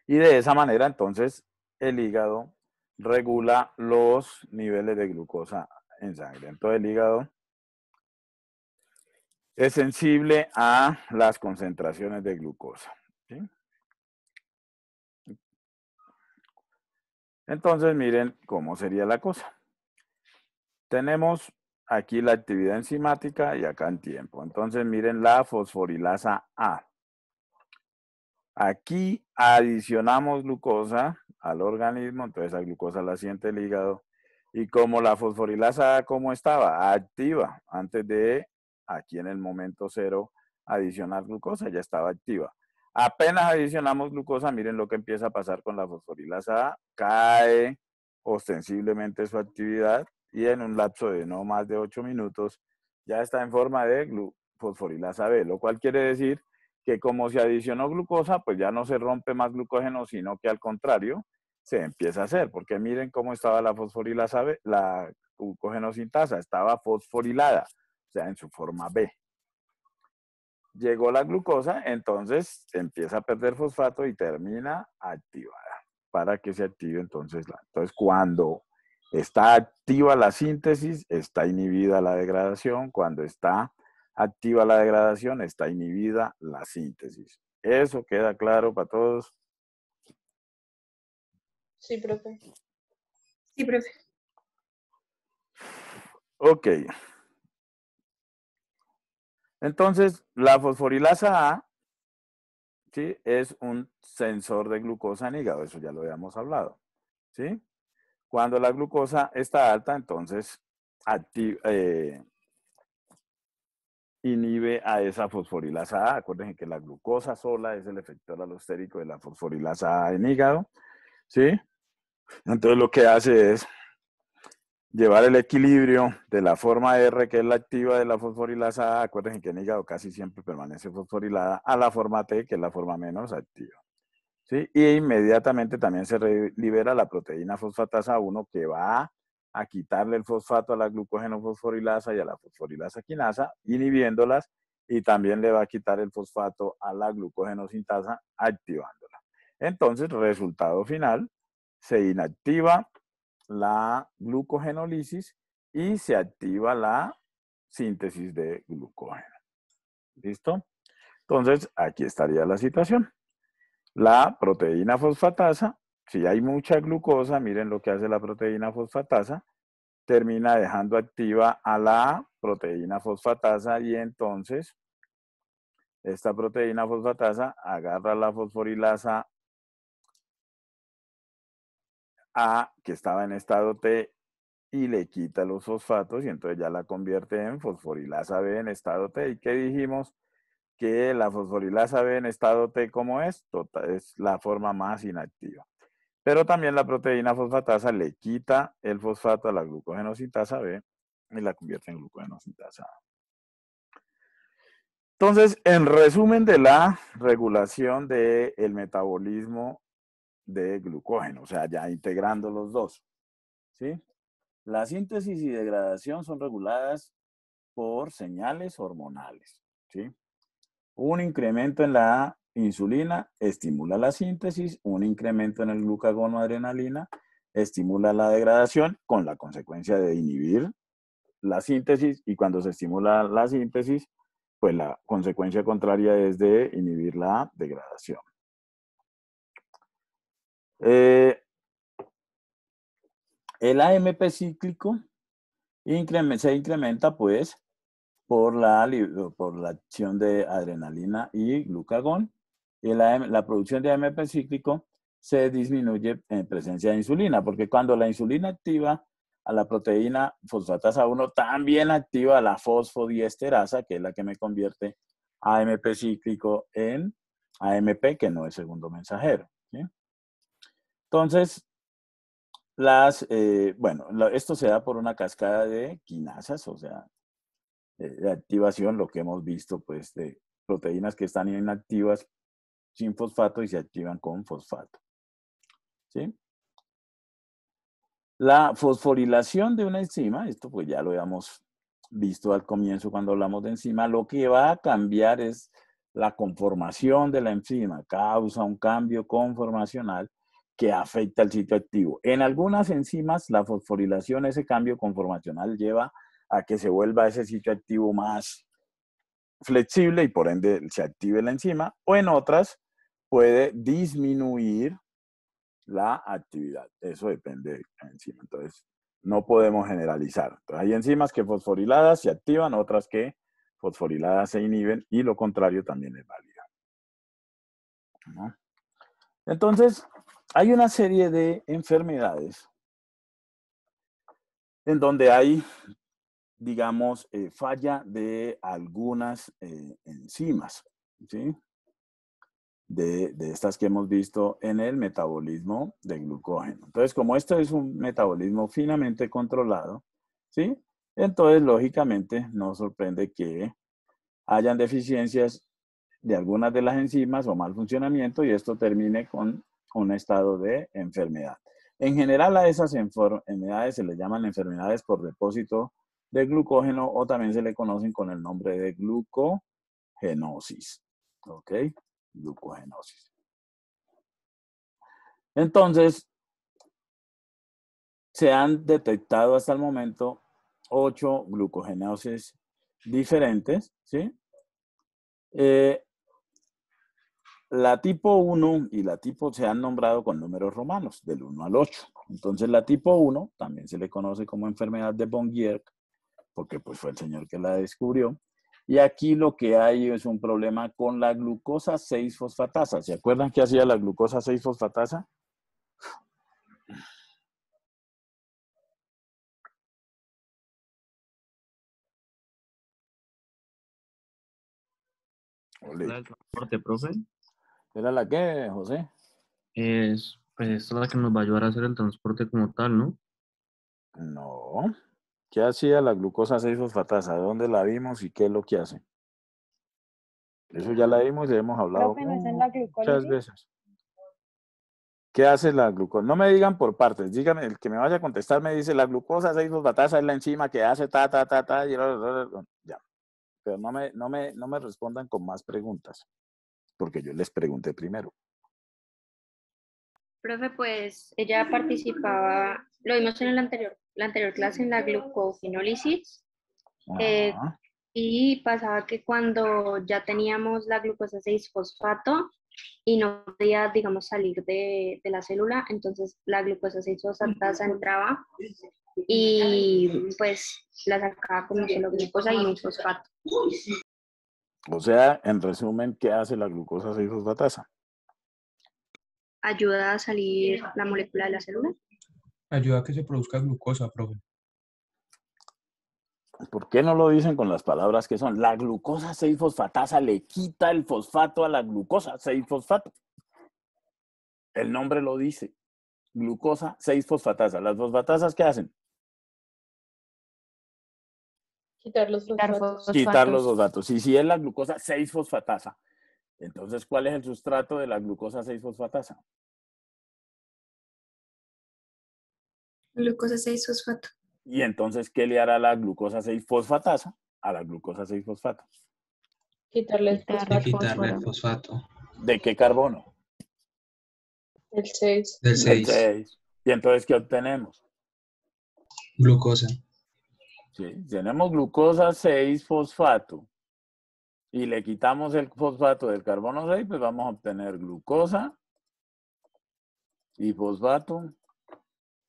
Y de esa manera, entonces, el hígado regula los niveles de glucosa en sangre. Entonces, el hígado es sensible a las concentraciones de glucosa. Entonces, miren cómo sería la cosa. Tenemos aquí la actividad enzimática y acá en tiempo. Entonces, miren la fosforilasa A. Aquí adicionamos glucosa al organismo, entonces la glucosa la siente el hígado. Y como la fosforilasa A, ¿cómo estaba? Activa antes de aquí en el momento cero adicionar glucosa, ya estaba activa. Apenas adicionamos glucosa, miren lo que empieza a pasar con la fosforilasa A, cae ostensiblemente su actividad y en un lapso de no más de 8 minutos ya está en forma de fosforilasa B, lo cual quiere decir que como se adicionó glucosa, pues ya no se rompe más glucógeno, sino que al contrario, se empieza a hacer, porque miren cómo estaba la fosforilasa B, la glucógeno sintasa, estaba fosforilada o sea, en su forma B. Llegó la glucosa, entonces empieza a perder fosfato y termina activada para que se active entonces la. Entonces, cuando está activa la síntesis, está inhibida la degradación. Cuando está activa la degradación, está inhibida la síntesis. ¿Eso queda claro para todos? Sí, profe. Sí, profe. Ok. Entonces, la fosforilasa A ¿sí? es un sensor de glucosa en hígado, eso ya lo habíamos hablado. ¿sí? Cuando la glucosa está alta, entonces eh, inhibe a esa fosforilasa A. Acuérdense que la glucosa sola es el efecto alostérico de la fosforilasa A en hígado. ¿sí? Entonces lo que hace es llevar el equilibrio de la forma R, que es la activa de la fosforilasa A, acuérdense que en el hígado casi siempre permanece fosforilada, a la forma T, que es la forma menos activa. ¿Sí? Y inmediatamente también se libera la proteína fosfatasa 1 que va a quitarle el fosfato a la glucógeno fosforilasa y a la fosforilasa quinasa, inhibiéndolas, y también le va a quitar el fosfato a la glucógeno sintasa, activándola. Entonces, resultado final, se inactiva la glucogenólisis y se activa la síntesis de glucógeno. ¿Listo? Entonces, aquí estaría la situación. La proteína fosfatasa, si hay mucha glucosa, miren lo que hace la proteína fosfatasa, termina dejando activa a la proteína fosfatasa y entonces esta proteína fosfatasa agarra la fosforilasa que estaba en estado T y le quita los fosfatos y entonces ya la convierte en fosforilasa B en estado T. ¿Y qué dijimos? Que la fosforilasa B en estado T, como es? Tota, es la forma más inactiva. Pero también la proteína fosfatasa le quita el fosfato a la glucogenocitasa B y la convierte en glucogenocitasa A. Entonces, en resumen de la regulación del el metabolismo de glucógeno, o sea, ya integrando los dos. ¿sí? La síntesis y degradación son reguladas por señales hormonales. ¿sí? Un incremento en la insulina estimula la síntesis, un incremento en el glucagón adrenalina estimula la degradación con la consecuencia de inhibir la síntesis y cuando se estimula la síntesis, pues la consecuencia contraria es de inhibir la degradación. Eh, el AMP cíclico se incrementa pues por la, por acción de adrenalina y glucagón. Y la producción de AMP cíclico se disminuye en presencia de insulina, porque cuando la insulina activa a la proteína fosfatasa 1, también activa la fosfodiesterasa, que es la que me convierte AMP cíclico en AMP, que no es segundo mensajero. ¿sí? Entonces, las, eh, bueno, esto se da por una cascada de quinasas, o sea, de, eh, de activación, lo que hemos visto, pues, de proteínas que están inactivas sin fosfato y se activan con fosfato. ¿Sí? La fosforilación de una enzima, esto pues ya lo habíamos visto al comienzo cuando hablamos de enzima, lo que va a cambiar es la conformación de la enzima, causa un cambio conformacional que afecta al sitio activo. En algunas enzimas, la fosforilación, ese cambio conformacional lleva a que se vuelva ese sitio activo más flexible y por ende se active la enzima, o en otras puede disminuir la actividad. Eso depende de la enzima. Entonces, no podemos generalizar. hay enzimas que fosforiladas se activan, otras que fosforiladas se inhiben y lo contrario también es válido. Entonces, hay una serie de enfermedades en donde hay, digamos, eh, falla de algunas eh, enzimas, ¿sí? De, de, estas que hemos visto en el metabolismo de glucógeno. Entonces, como esto es un metabolismo finamente controlado, ¿sí? Entonces, lógicamente, nos sorprende que hayan deficiencias de algunas de las enzimas o mal funcionamiento y esto termine con un estado de enfermedad. En general a esas enfermedades se les llaman enfermedades por depósito de glucógeno o también se le conocen con el nombre de glucogenosis. ¿Ok? Glucogenosis. Entonces, se han detectado hasta el momento ocho glucogenosis diferentes, ¿sí? Eh, la tipo 1 y la tipo se han nombrado con números romanos, del 1 al 8. Entonces la tipo 1 también se le conoce como enfermedad de von Gierke, porque pues fue el señor que la descubrió. Y aquí lo que hay es un problema con la glucosa 6-fosfatasa. ¿Se acuerdan qué hacía la glucosa 6-fosfatasa? ¿El transporte, profe? ¿Era la que, José? Es, pues es la que nos va a ayudar a hacer el transporte como tal, ¿no? No. ¿Qué hacía la glucosa 6-fosfatasa? ¿Dónde la vimos y qué es lo que hace? Eso ya la mm, vimos y hemos hablado muchas veces. ¿Qué hace la glucosa? No me digan por partes, díganme, el que me vaya a contestar me dice, la glucosa 6-fosfatasa es la enzima que hace ta, ta, ta, ta, ya. Pero no me, no, me, no me respondan con más preguntas porque yo les pregunté primero. Profe, pues ella participaba, lo vimos en el anterior, la anterior clase, en la glucogenolisis, eh, y pasaba que cuando ya teníamos la glucosa 6-fosfato y no podía, digamos, salir de, la célula, entonces la glucosa 6-fosfatasa entraba y pues la sacaba como solo glucosa y un fosfato. O sea, en resumen, ¿qué hace la glucosa 6-fosfatasa? Ayuda a salir la molécula de la célula. Ayuda a que se produzca glucosa, profe. ¿Por qué no lo dicen con las palabras que son? La glucosa 6-fosfatasa le quita el fosfato a la glucosa 6-fosfato. El nombre lo dice. Glucosa 6-fosfatasa. ¿Las fosfatasas qué hacen? Quitar los fosfatos. Quitar los datos. Y si es la glucosa 6-fosfatasa. Entonces, ¿cuál es el sustrato de la glucosa 6-fosfatasa? Glucosa 6-fosfato. Y entonces, ¿qué le hará la glucosa 6-fosfatasa a la glucosa 6-fosfato? Quitarle el fosfato. Quitarle el fosfato. ¿De qué carbono? Del 6. Del 6. Y entonces, ¿qué obtenemos? Glucosa. Tenemos glucosa 6-fosfato y le quitamos el fosfato del carbono 6, pues vamos a obtener glucosa y fosfato.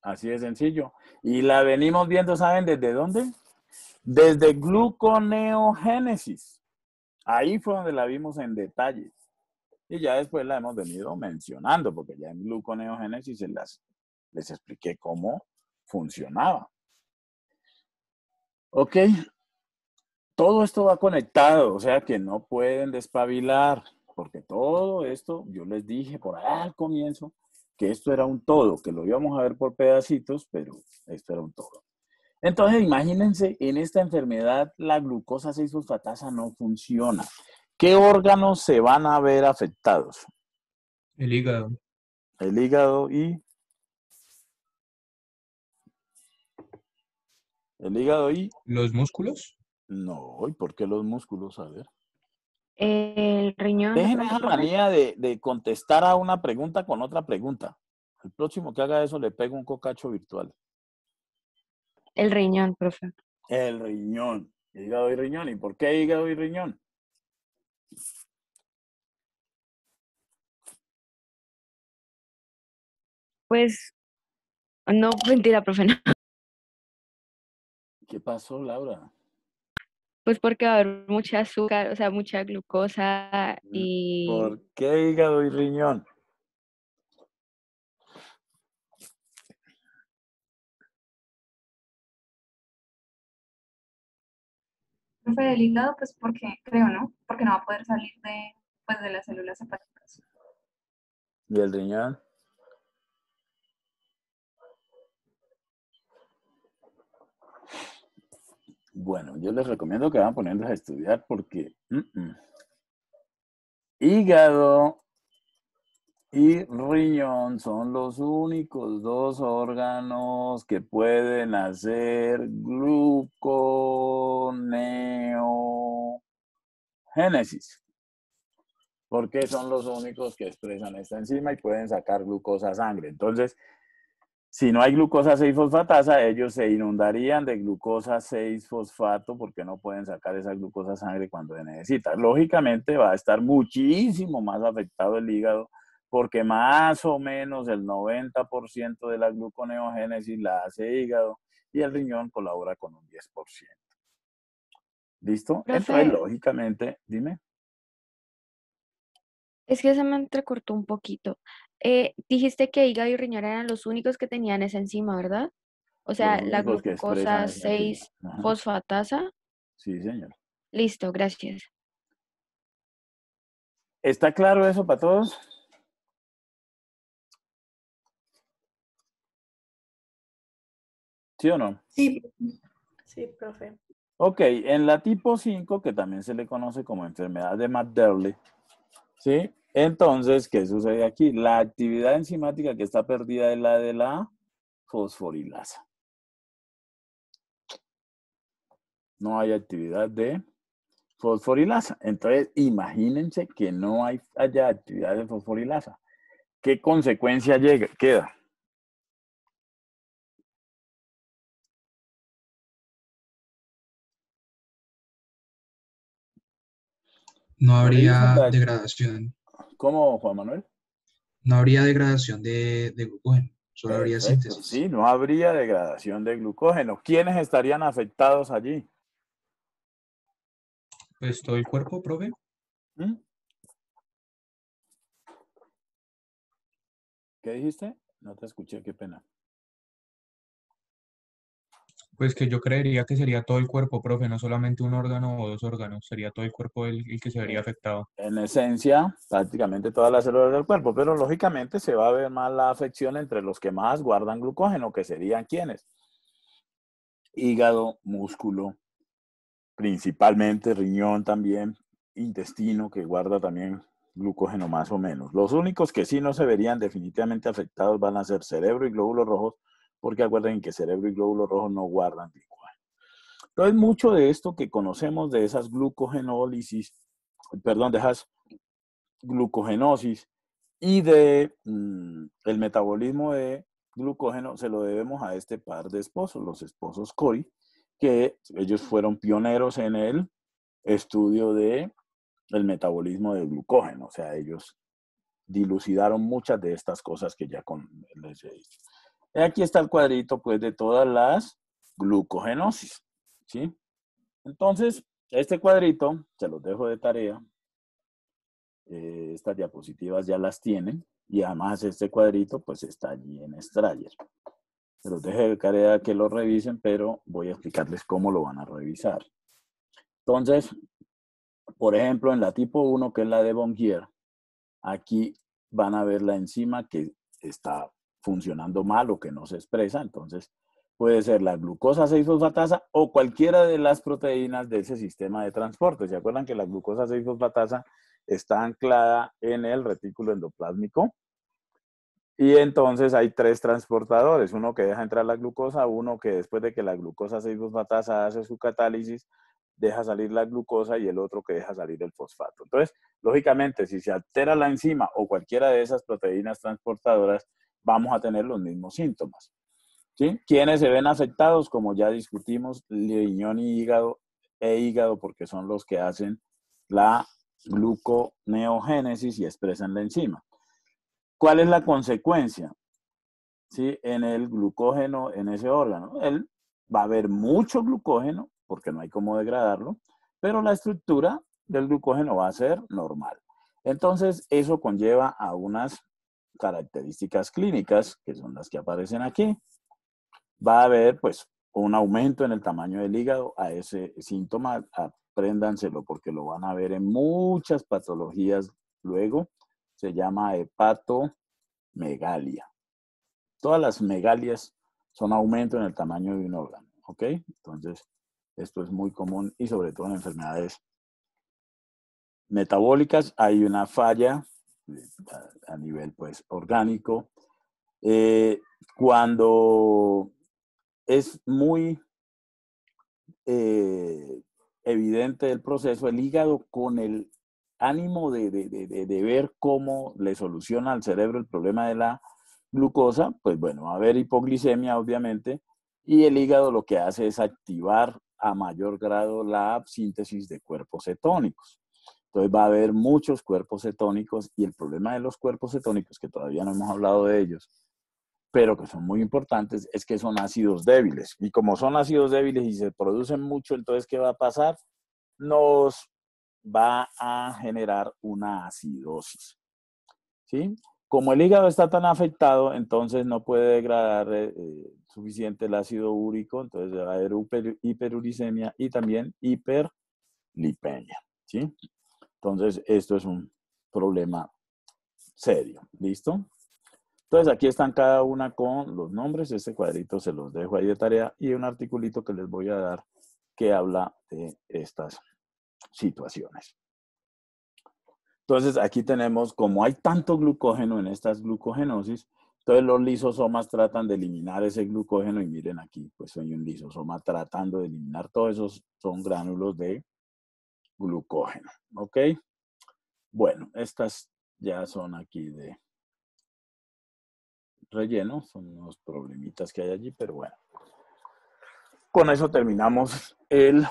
Así de sencillo. Y la venimos viendo, ¿saben desde dónde? Desde gluconeogénesis. Ahí fue donde la vimos en detalle. Y ya después la hemos venido mencionando, porque ya en gluconeogénesis les expliqué cómo funcionaba. Ok, todo esto va conectado, o sea que no pueden despabilar, porque todo esto, yo les dije por allá al comienzo, que esto era un todo, que lo íbamos a ver por pedacitos, pero esto era un todo. Entonces, imagínense, en esta enfermedad la glucosa 6-fosfatasa no funciona. ¿Qué órganos se van a ver afectados? El hígado. El hígado y... El hígado y... ¿Los músculos? No, ¿y por qué los músculos? A ver. El riñón. Dejen esa manía de, de, contestar a una pregunta con otra pregunta. El próximo que haga eso le pego un cocacho virtual. El riñón, profe. El riñón. Hígado y riñón. ¿Y por qué hígado y riñón? Pues, no, mentira, profe, no qué pasó, Laura? Pues porque va a haber mucha azúcar, o sea, mucha glucosa mm, y... ¿Por qué hígado y riñón? Profe, del hígado, pues porque, creo, ¿no? Porque no va a poder salir de, pues, de las células hepáticas. ¿Y el riñón? Bueno, yo les recomiendo que van poniendo a estudiar porque hígado y riñón son los únicos dos órganos que pueden hacer gluconeogénesis. Porque son los únicos que expresan esta enzima y pueden sacar glucosa a sangre. Entonces, si no hay glucosa 6-fosfatasa, ellos se inundarían de glucosa 6-fosfato porque no pueden sacar esa glucosa sangre cuando se necesita. Lógicamente va a estar muchísimo más afectado el hígado porque más o menos el 90% de la gluconeogénesis la hace hígado y el riñón colabora con un 10%. ¿Listo? Profe, Entonces, lógicamente, dime. Es que se me entrecortó un poquito. Eh, dijiste que hígado y riñón eran los únicos que tenían esa enzima, ¿verdad? O sea, la glucosa 6 fosfatasa. Sí, señor. Listo, gracias. ¿Está claro eso para todos? ¿Sí o no? Sí, sí, profe. Ok, en la tipo 5, que también se le conoce como enfermedad de McDerley, ¿sí? Entonces, ¿qué sucede aquí? La actividad enzimática que está perdida es la de la fosforilasa. No hay actividad de fosforilasa. Entonces, imagínense que no hay, haya actividad de fosforilasa. ¿Qué consecuencia llega, queda? No habría degradación. ¿Cómo, Juan Manuel? No habría degradación de, glucógeno, solo habría síntesis. Sí, no habría degradación de glucógeno. ¿Quiénes estarían afectados allí? Pues todo el cuerpo, profe. ¿Mm? ¿Qué dijiste? No te escuché, qué pena. Pues que yo creería que sería todo el cuerpo, profe, no solamente un órgano o dos órganos, sería todo el cuerpo el, que se vería eh, afectado. En esencia, prácticamente todas las células del cuerpo, pero lógicamente se va a ver más la afección entre los que más guardan glucógeno, que serían quienes. Hígado, músculo, principalmente riñón también, intestino, que guarda también glucógeno más o menos. Los únicos que sí no se verían definitivamente afectados van a ser cerebro y glóbulos rojos porque acuerden que cerebro y glóbulo rojo no guardan igual. Entonces, mucho de esto que conocemos de esas glucogenólisis, perdón, de esas glucogenosis y de mm, el metabolismo de glucógeno se lo debemos a este par de esposos, los esposos Cori, que ellos fueron pioneros en el estudio de el metabolismo de glucógeno, o sea, ellos dilucidaron muchas de estas cosas que ya con, les he dicho. Aquí está el cuadrito, pues, de todas las glucogenosis, ¿sí? Entonces, este cuadrito, se los dejo de tarea. Eh, estas diapositivas ya las tienen. Y además este cuadrito, pues, está allí en Strayer. Se los dejo de tarea que lo revisen, pero voy a explicarles cómo lo van a revisar. Entonces, por ejemplo, en la tipo 1, que es la de Bongier, aquí van a ver la enzima que está funcionando mal o que no se expresa. Entonces, puede ser la glucosa 6-fosfatasa o cualquiera de las proteínas de ese sistema de transporte. ¿Se acuerdan que la glucosa 6-fosfatasa está anclada en el retículo endoplásmico? Y entonces hay tres transportadores, uno que deja entrar la glucosa, uno que después de que la glucosa 6-fosfatasa hace su catálisis, deja salir la glucosa y el otro que deja salir el fosfato. Entonces, lógicamente, si se altera la enzima o cualquiera de esas proteínas transportadoras, vamos a tener los mismos síntomas. ¿sí? ¿Quiénes se ven afectados? Como ya discutimos, riñón y hígado e hígado, porque son los que hacen la gluconeogénesis y expresan la enzima. ¿Cuál es la consecuencia? ¿Sí? En el glucógeno, en ese órgano. Él va a haber mucho glucógeno, porque no hay cómo degradarlo, pero la estructura del glucógeno va a ser normal. Entonces, eso conlleva a unas características clínicas, que son las que aparecen aquí, va a haber pues un aumento en el tamaño del hígado a ese síntoma, apréndanselo porque lo van a ver en muchas patologías luego, se llama hepatomegalia. Todas las megalias son aumento en el tamaño de un órgano, ¿ok? Entonces, esto es muy común y sobre todo en enfermedades metabólicas hay una falla a, nivel pues orgánico. Eh, cuando es muy eh, evidente el proceso, el hígado con el ánimo de, de, ver cómo le soluciona al cerebro el problema de la glucosa, pues bueno, va a haber hipoglicemia obviamente, y el hígado lo que hace es activar a mayor grado la síntesis de cuerpos cetónicos. Entonces va a haber muchos cuerpos cetónicos y el problema de los cuerpos cetónicos, que todavía no hemos hablado de ellos, pero que son muy importantes, es que son ácidos débiles. Y como son ácidos débiles y se producen mucho, entonces, ¿qué va a pasar? Nos va a generar una acidosis. ¿Sí? Como el hígado está tan afectado, entonces no puede degradar eh, eh, suficiente el ácido úrico, entonces va a haber hiperuricemia y también hiperlipemia. ¿Sí? Entonces, esto es un problema serio. ¿Listo? Entonces, aquí están cada una con los nombres. Este cuadrito se los dejo ahí de tarea y un articulito que les voy a dar que habla de estas situaciones. Entonces, aquí tenemos, como hay tanto glucógeno en estas glucogenosis, entonces los lisosomas tratan de eliminar ese glucógeno y miren aquí, pues soy un lisosoma tratando de eliminar todos esos, son gránulos de glucógeno. ¿Ok? Bueno, estas ya son aquí de relleno, son unos problemitas que hay allí, pero bueno. Con eso terminamos el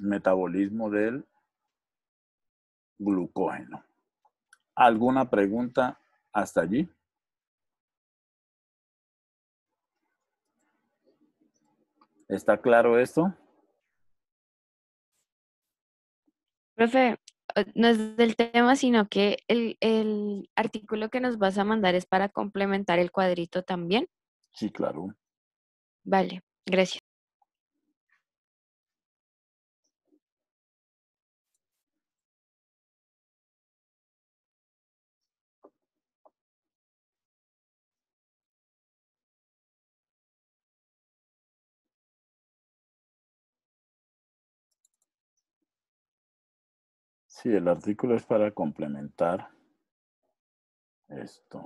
metabolismo del glucógeno. ¿Alguna pregunta hasta allí? ¿Está claro esto? Profe, eh, no es del tema, sino que el, artículo que nos vas a mandar es para complementar el cuadrito también. Sí, claro. Vale, gracias. el artículo es para complementar esto.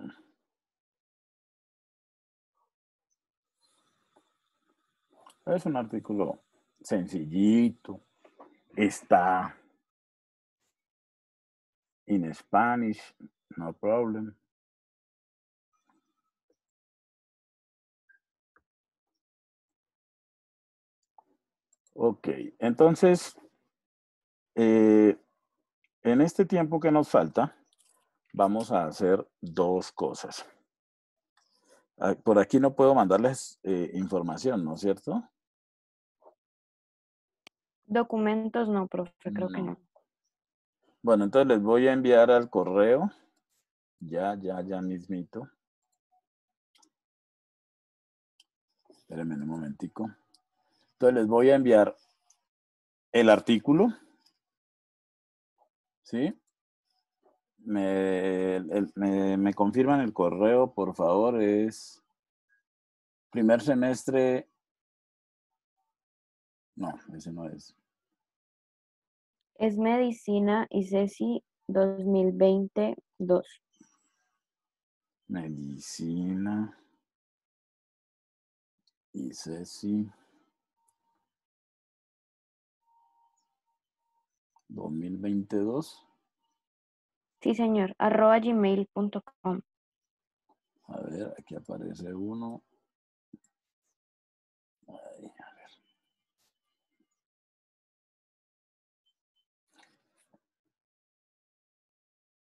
Es un artículo sencillito. Está en Spanish, no problem. Ok, entonces, eh, en este tiempo que nos falta, vamos a hacer dos cosas. Por aquí no puedo mandarles eh, información, ¿no es cierto? Documentos no, profe, creo que no. Bueno, entonces les voy a enviar al correo. Ya, ya, ya mismito. Espérenme un momentico. Entonces les voy a enviar el artículo ¿Sí? Me, me, me confirman el correo, por favor. Es primer semestre. No, ese no es. Es Medicina y Ceci 2022. Medicina y Ceci 2022. Sí, señor, arroba gmail.com. A ver, aquí aparece uno. Ahí, a ver.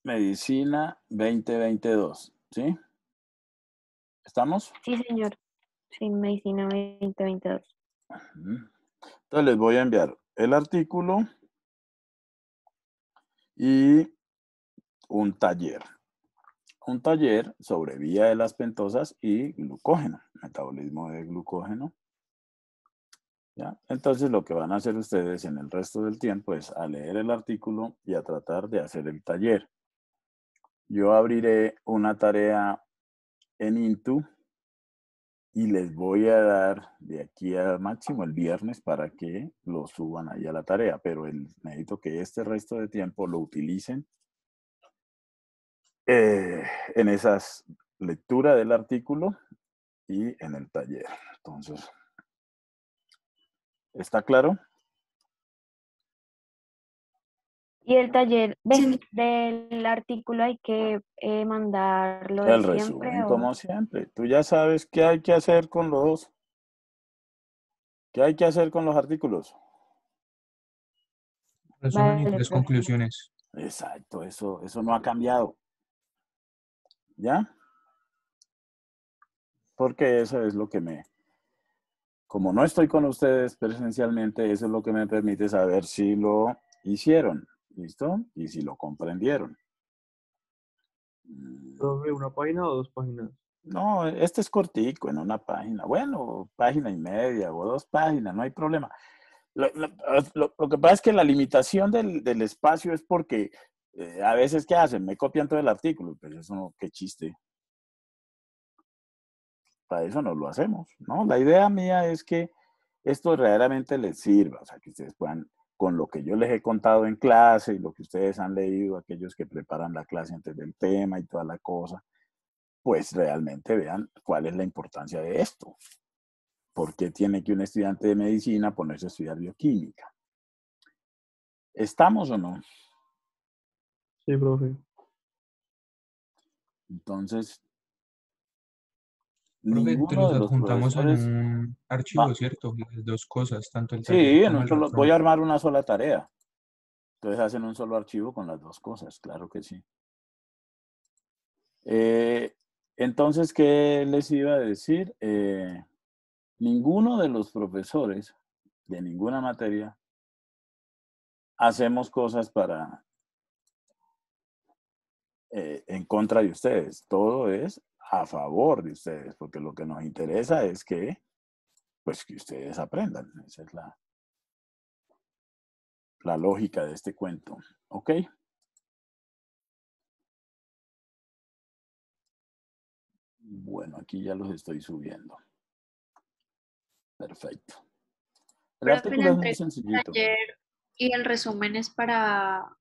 Medicina 2022, ¿sí? ¿Estamos? Sí, señor. Sí, Medicina 2022. Entonces les voy a enviar el artículo y un taller. Un taller sobre vía de las pentosas y glucógeno, metabolismo de glucógeno. ¿Ya? Entonces lo que van a hacer ustedes en el resto del tiempo es a leer el artículo y a tratar de hacer el taller. Yo abriré una tarea en Intu y les voy a dar de aquí al máximo el viernes para que lo suban ahí a la tarea, pero necesito que este resto de tiempo lo utilicen eh, en esas lectura del artículo y en el taller. Entonces, ¿está claro? Y el taller del artículo hay que eh, mandarlo. El siempre, resumen, como siempre. Tú ya sabes qué hay que hacer con los. ¿Qué hay que hacer con los artículos? Resumen y tres conclusiones. Exacto, eso, eso no ha cambiado. ¿Ya? Porque eso es lo que me. Como no estoy con ustedes presencialmente, eso es lo que me permite saber si lo hicieron. ¿Listo? Y si lo comprendieron. Mm. ¿Una página o dos páginas? No, este es cortico, en una página. Bueno, página y media o dos páginas, no hay problema. Lo, que pasa es que la limitación del, espacio es porque eh, a veces, ¿qué hacen? Me copian todo el artículo, pero pues eso no, qué chiste. Para eso no lo hacemos, ¿no? La idea mía es que esto verdaderamente les sirva, o sea, que ustedes puedan con lo que yo les he contado en clase y lo que ustedes han leído, aquellos que preparan la clase antes del tema y toda la cosa, pues realmente vean cuál es la importancia de esto. ¿Por qué tiene que un estudiante de medicina ponerse a estudiar bioquímica? ¿Estamos o no? Sí, profe. Entonces, nos juntamos a en un archivo, ¿cierto? dos cosas, tanto el Sí, voy a armar una sola tarea. Entonces hacen un solo archivo con las dos cosas, claro que sí. Eh, entonces, ¿qué les iba a decir? Eh, ninguno de los profesores de ninguna materia hacemos cosas para eh, en contra de ustedes. Todo es a favor de ustedes, porque lo que nos interesa es que, pues, que ustedes aprendan. Esa es la, la lógica de este cuento. ¿Ok? Bueno, aquí ya los estoy subiendo. Perfecto. ¿Y el resumen es para,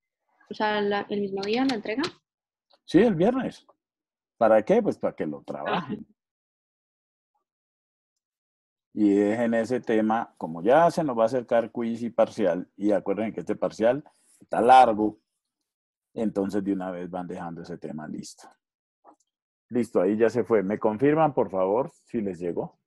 o sea, el mismo día la entrega? Sí, el viernes. ¿Para qué? Pues para que lo trabajen. Y dejen en ese tema, como ya se nos va a acercar quiz y parcial, y acuérdense que este parcial está largo, entonces de una vez van dejando ese tema listo. Listo, ahí ya se fue. ¿Me confirman, por favor, si les llegó?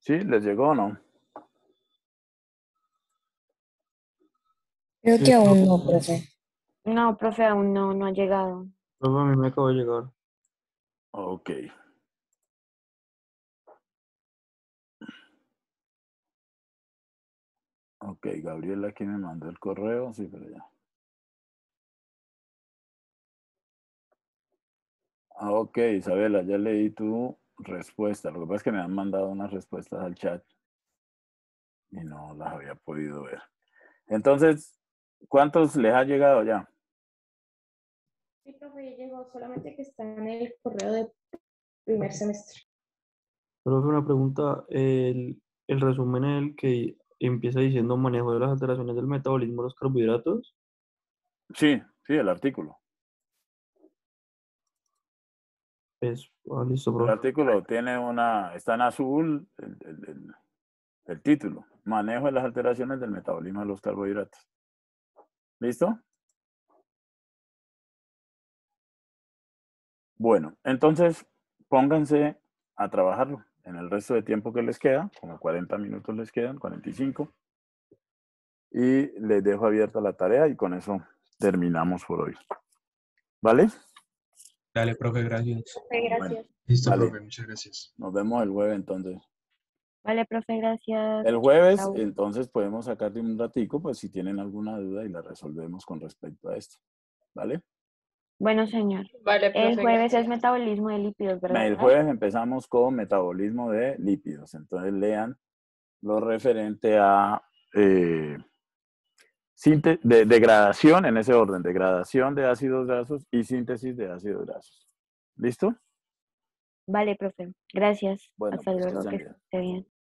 ¿Sí? ¿Les llegó o no? Creo que aún no, profe. No, profe, aún no, no ha llegado. Profe, a mí me acabo de llegar. Ok. Ok, Gabriela aquí me mandó el correo, sí, pero ya. Ah, ok, Isabela, ya leí tu Respuesta, Lo que pasa es que me han mandado unas respuestas al chat y no las había podido ver. Entonces, ¿cuántos les ha llegado ya? Sí, profe, llegó solamente que está en el correo de primer semestre. Profe, una pregunta. El, el resumen es el que empieza diciendo manejo de las alteraciones del metabolismo de los carbohidratos. Sí, sí, el artículo. Pues, oh, el artículo tiene una, está en azul el, el, título, manejo de las alteraciones del metabolismo de los carbohidratos. ¿Listo? Bueno, entonces pónganse a trabajarlo en el resto de tiempo que les queda, como 40 minutos les quedan, 45. Y les dejo abierta la tarea y con eso terminamos por hoy. ¿Vale? Dale, profe, gracias. Profe, gracias. listo, profe, muchas gracias. Nos vemos el jueves entonces. Vale, profe, gracias. El jueves, entonces podemos sacarte un ratico, pues si tienen alguna duda y la resolvemos con respecto a esto. ¿Vale? Bueno, señor. Vale, profe, el jueves es metabolismo de lípidos, ¿verdad? El jueves empezamos con metabolismo de lípidos. Entonces lean lo referente a eh, de degradación en ese orden, degradación de ácidos grasos y síntesis de ácidos grasos. ¿Listo? Vale, profe. Gracias. Hasta pues luego. bien.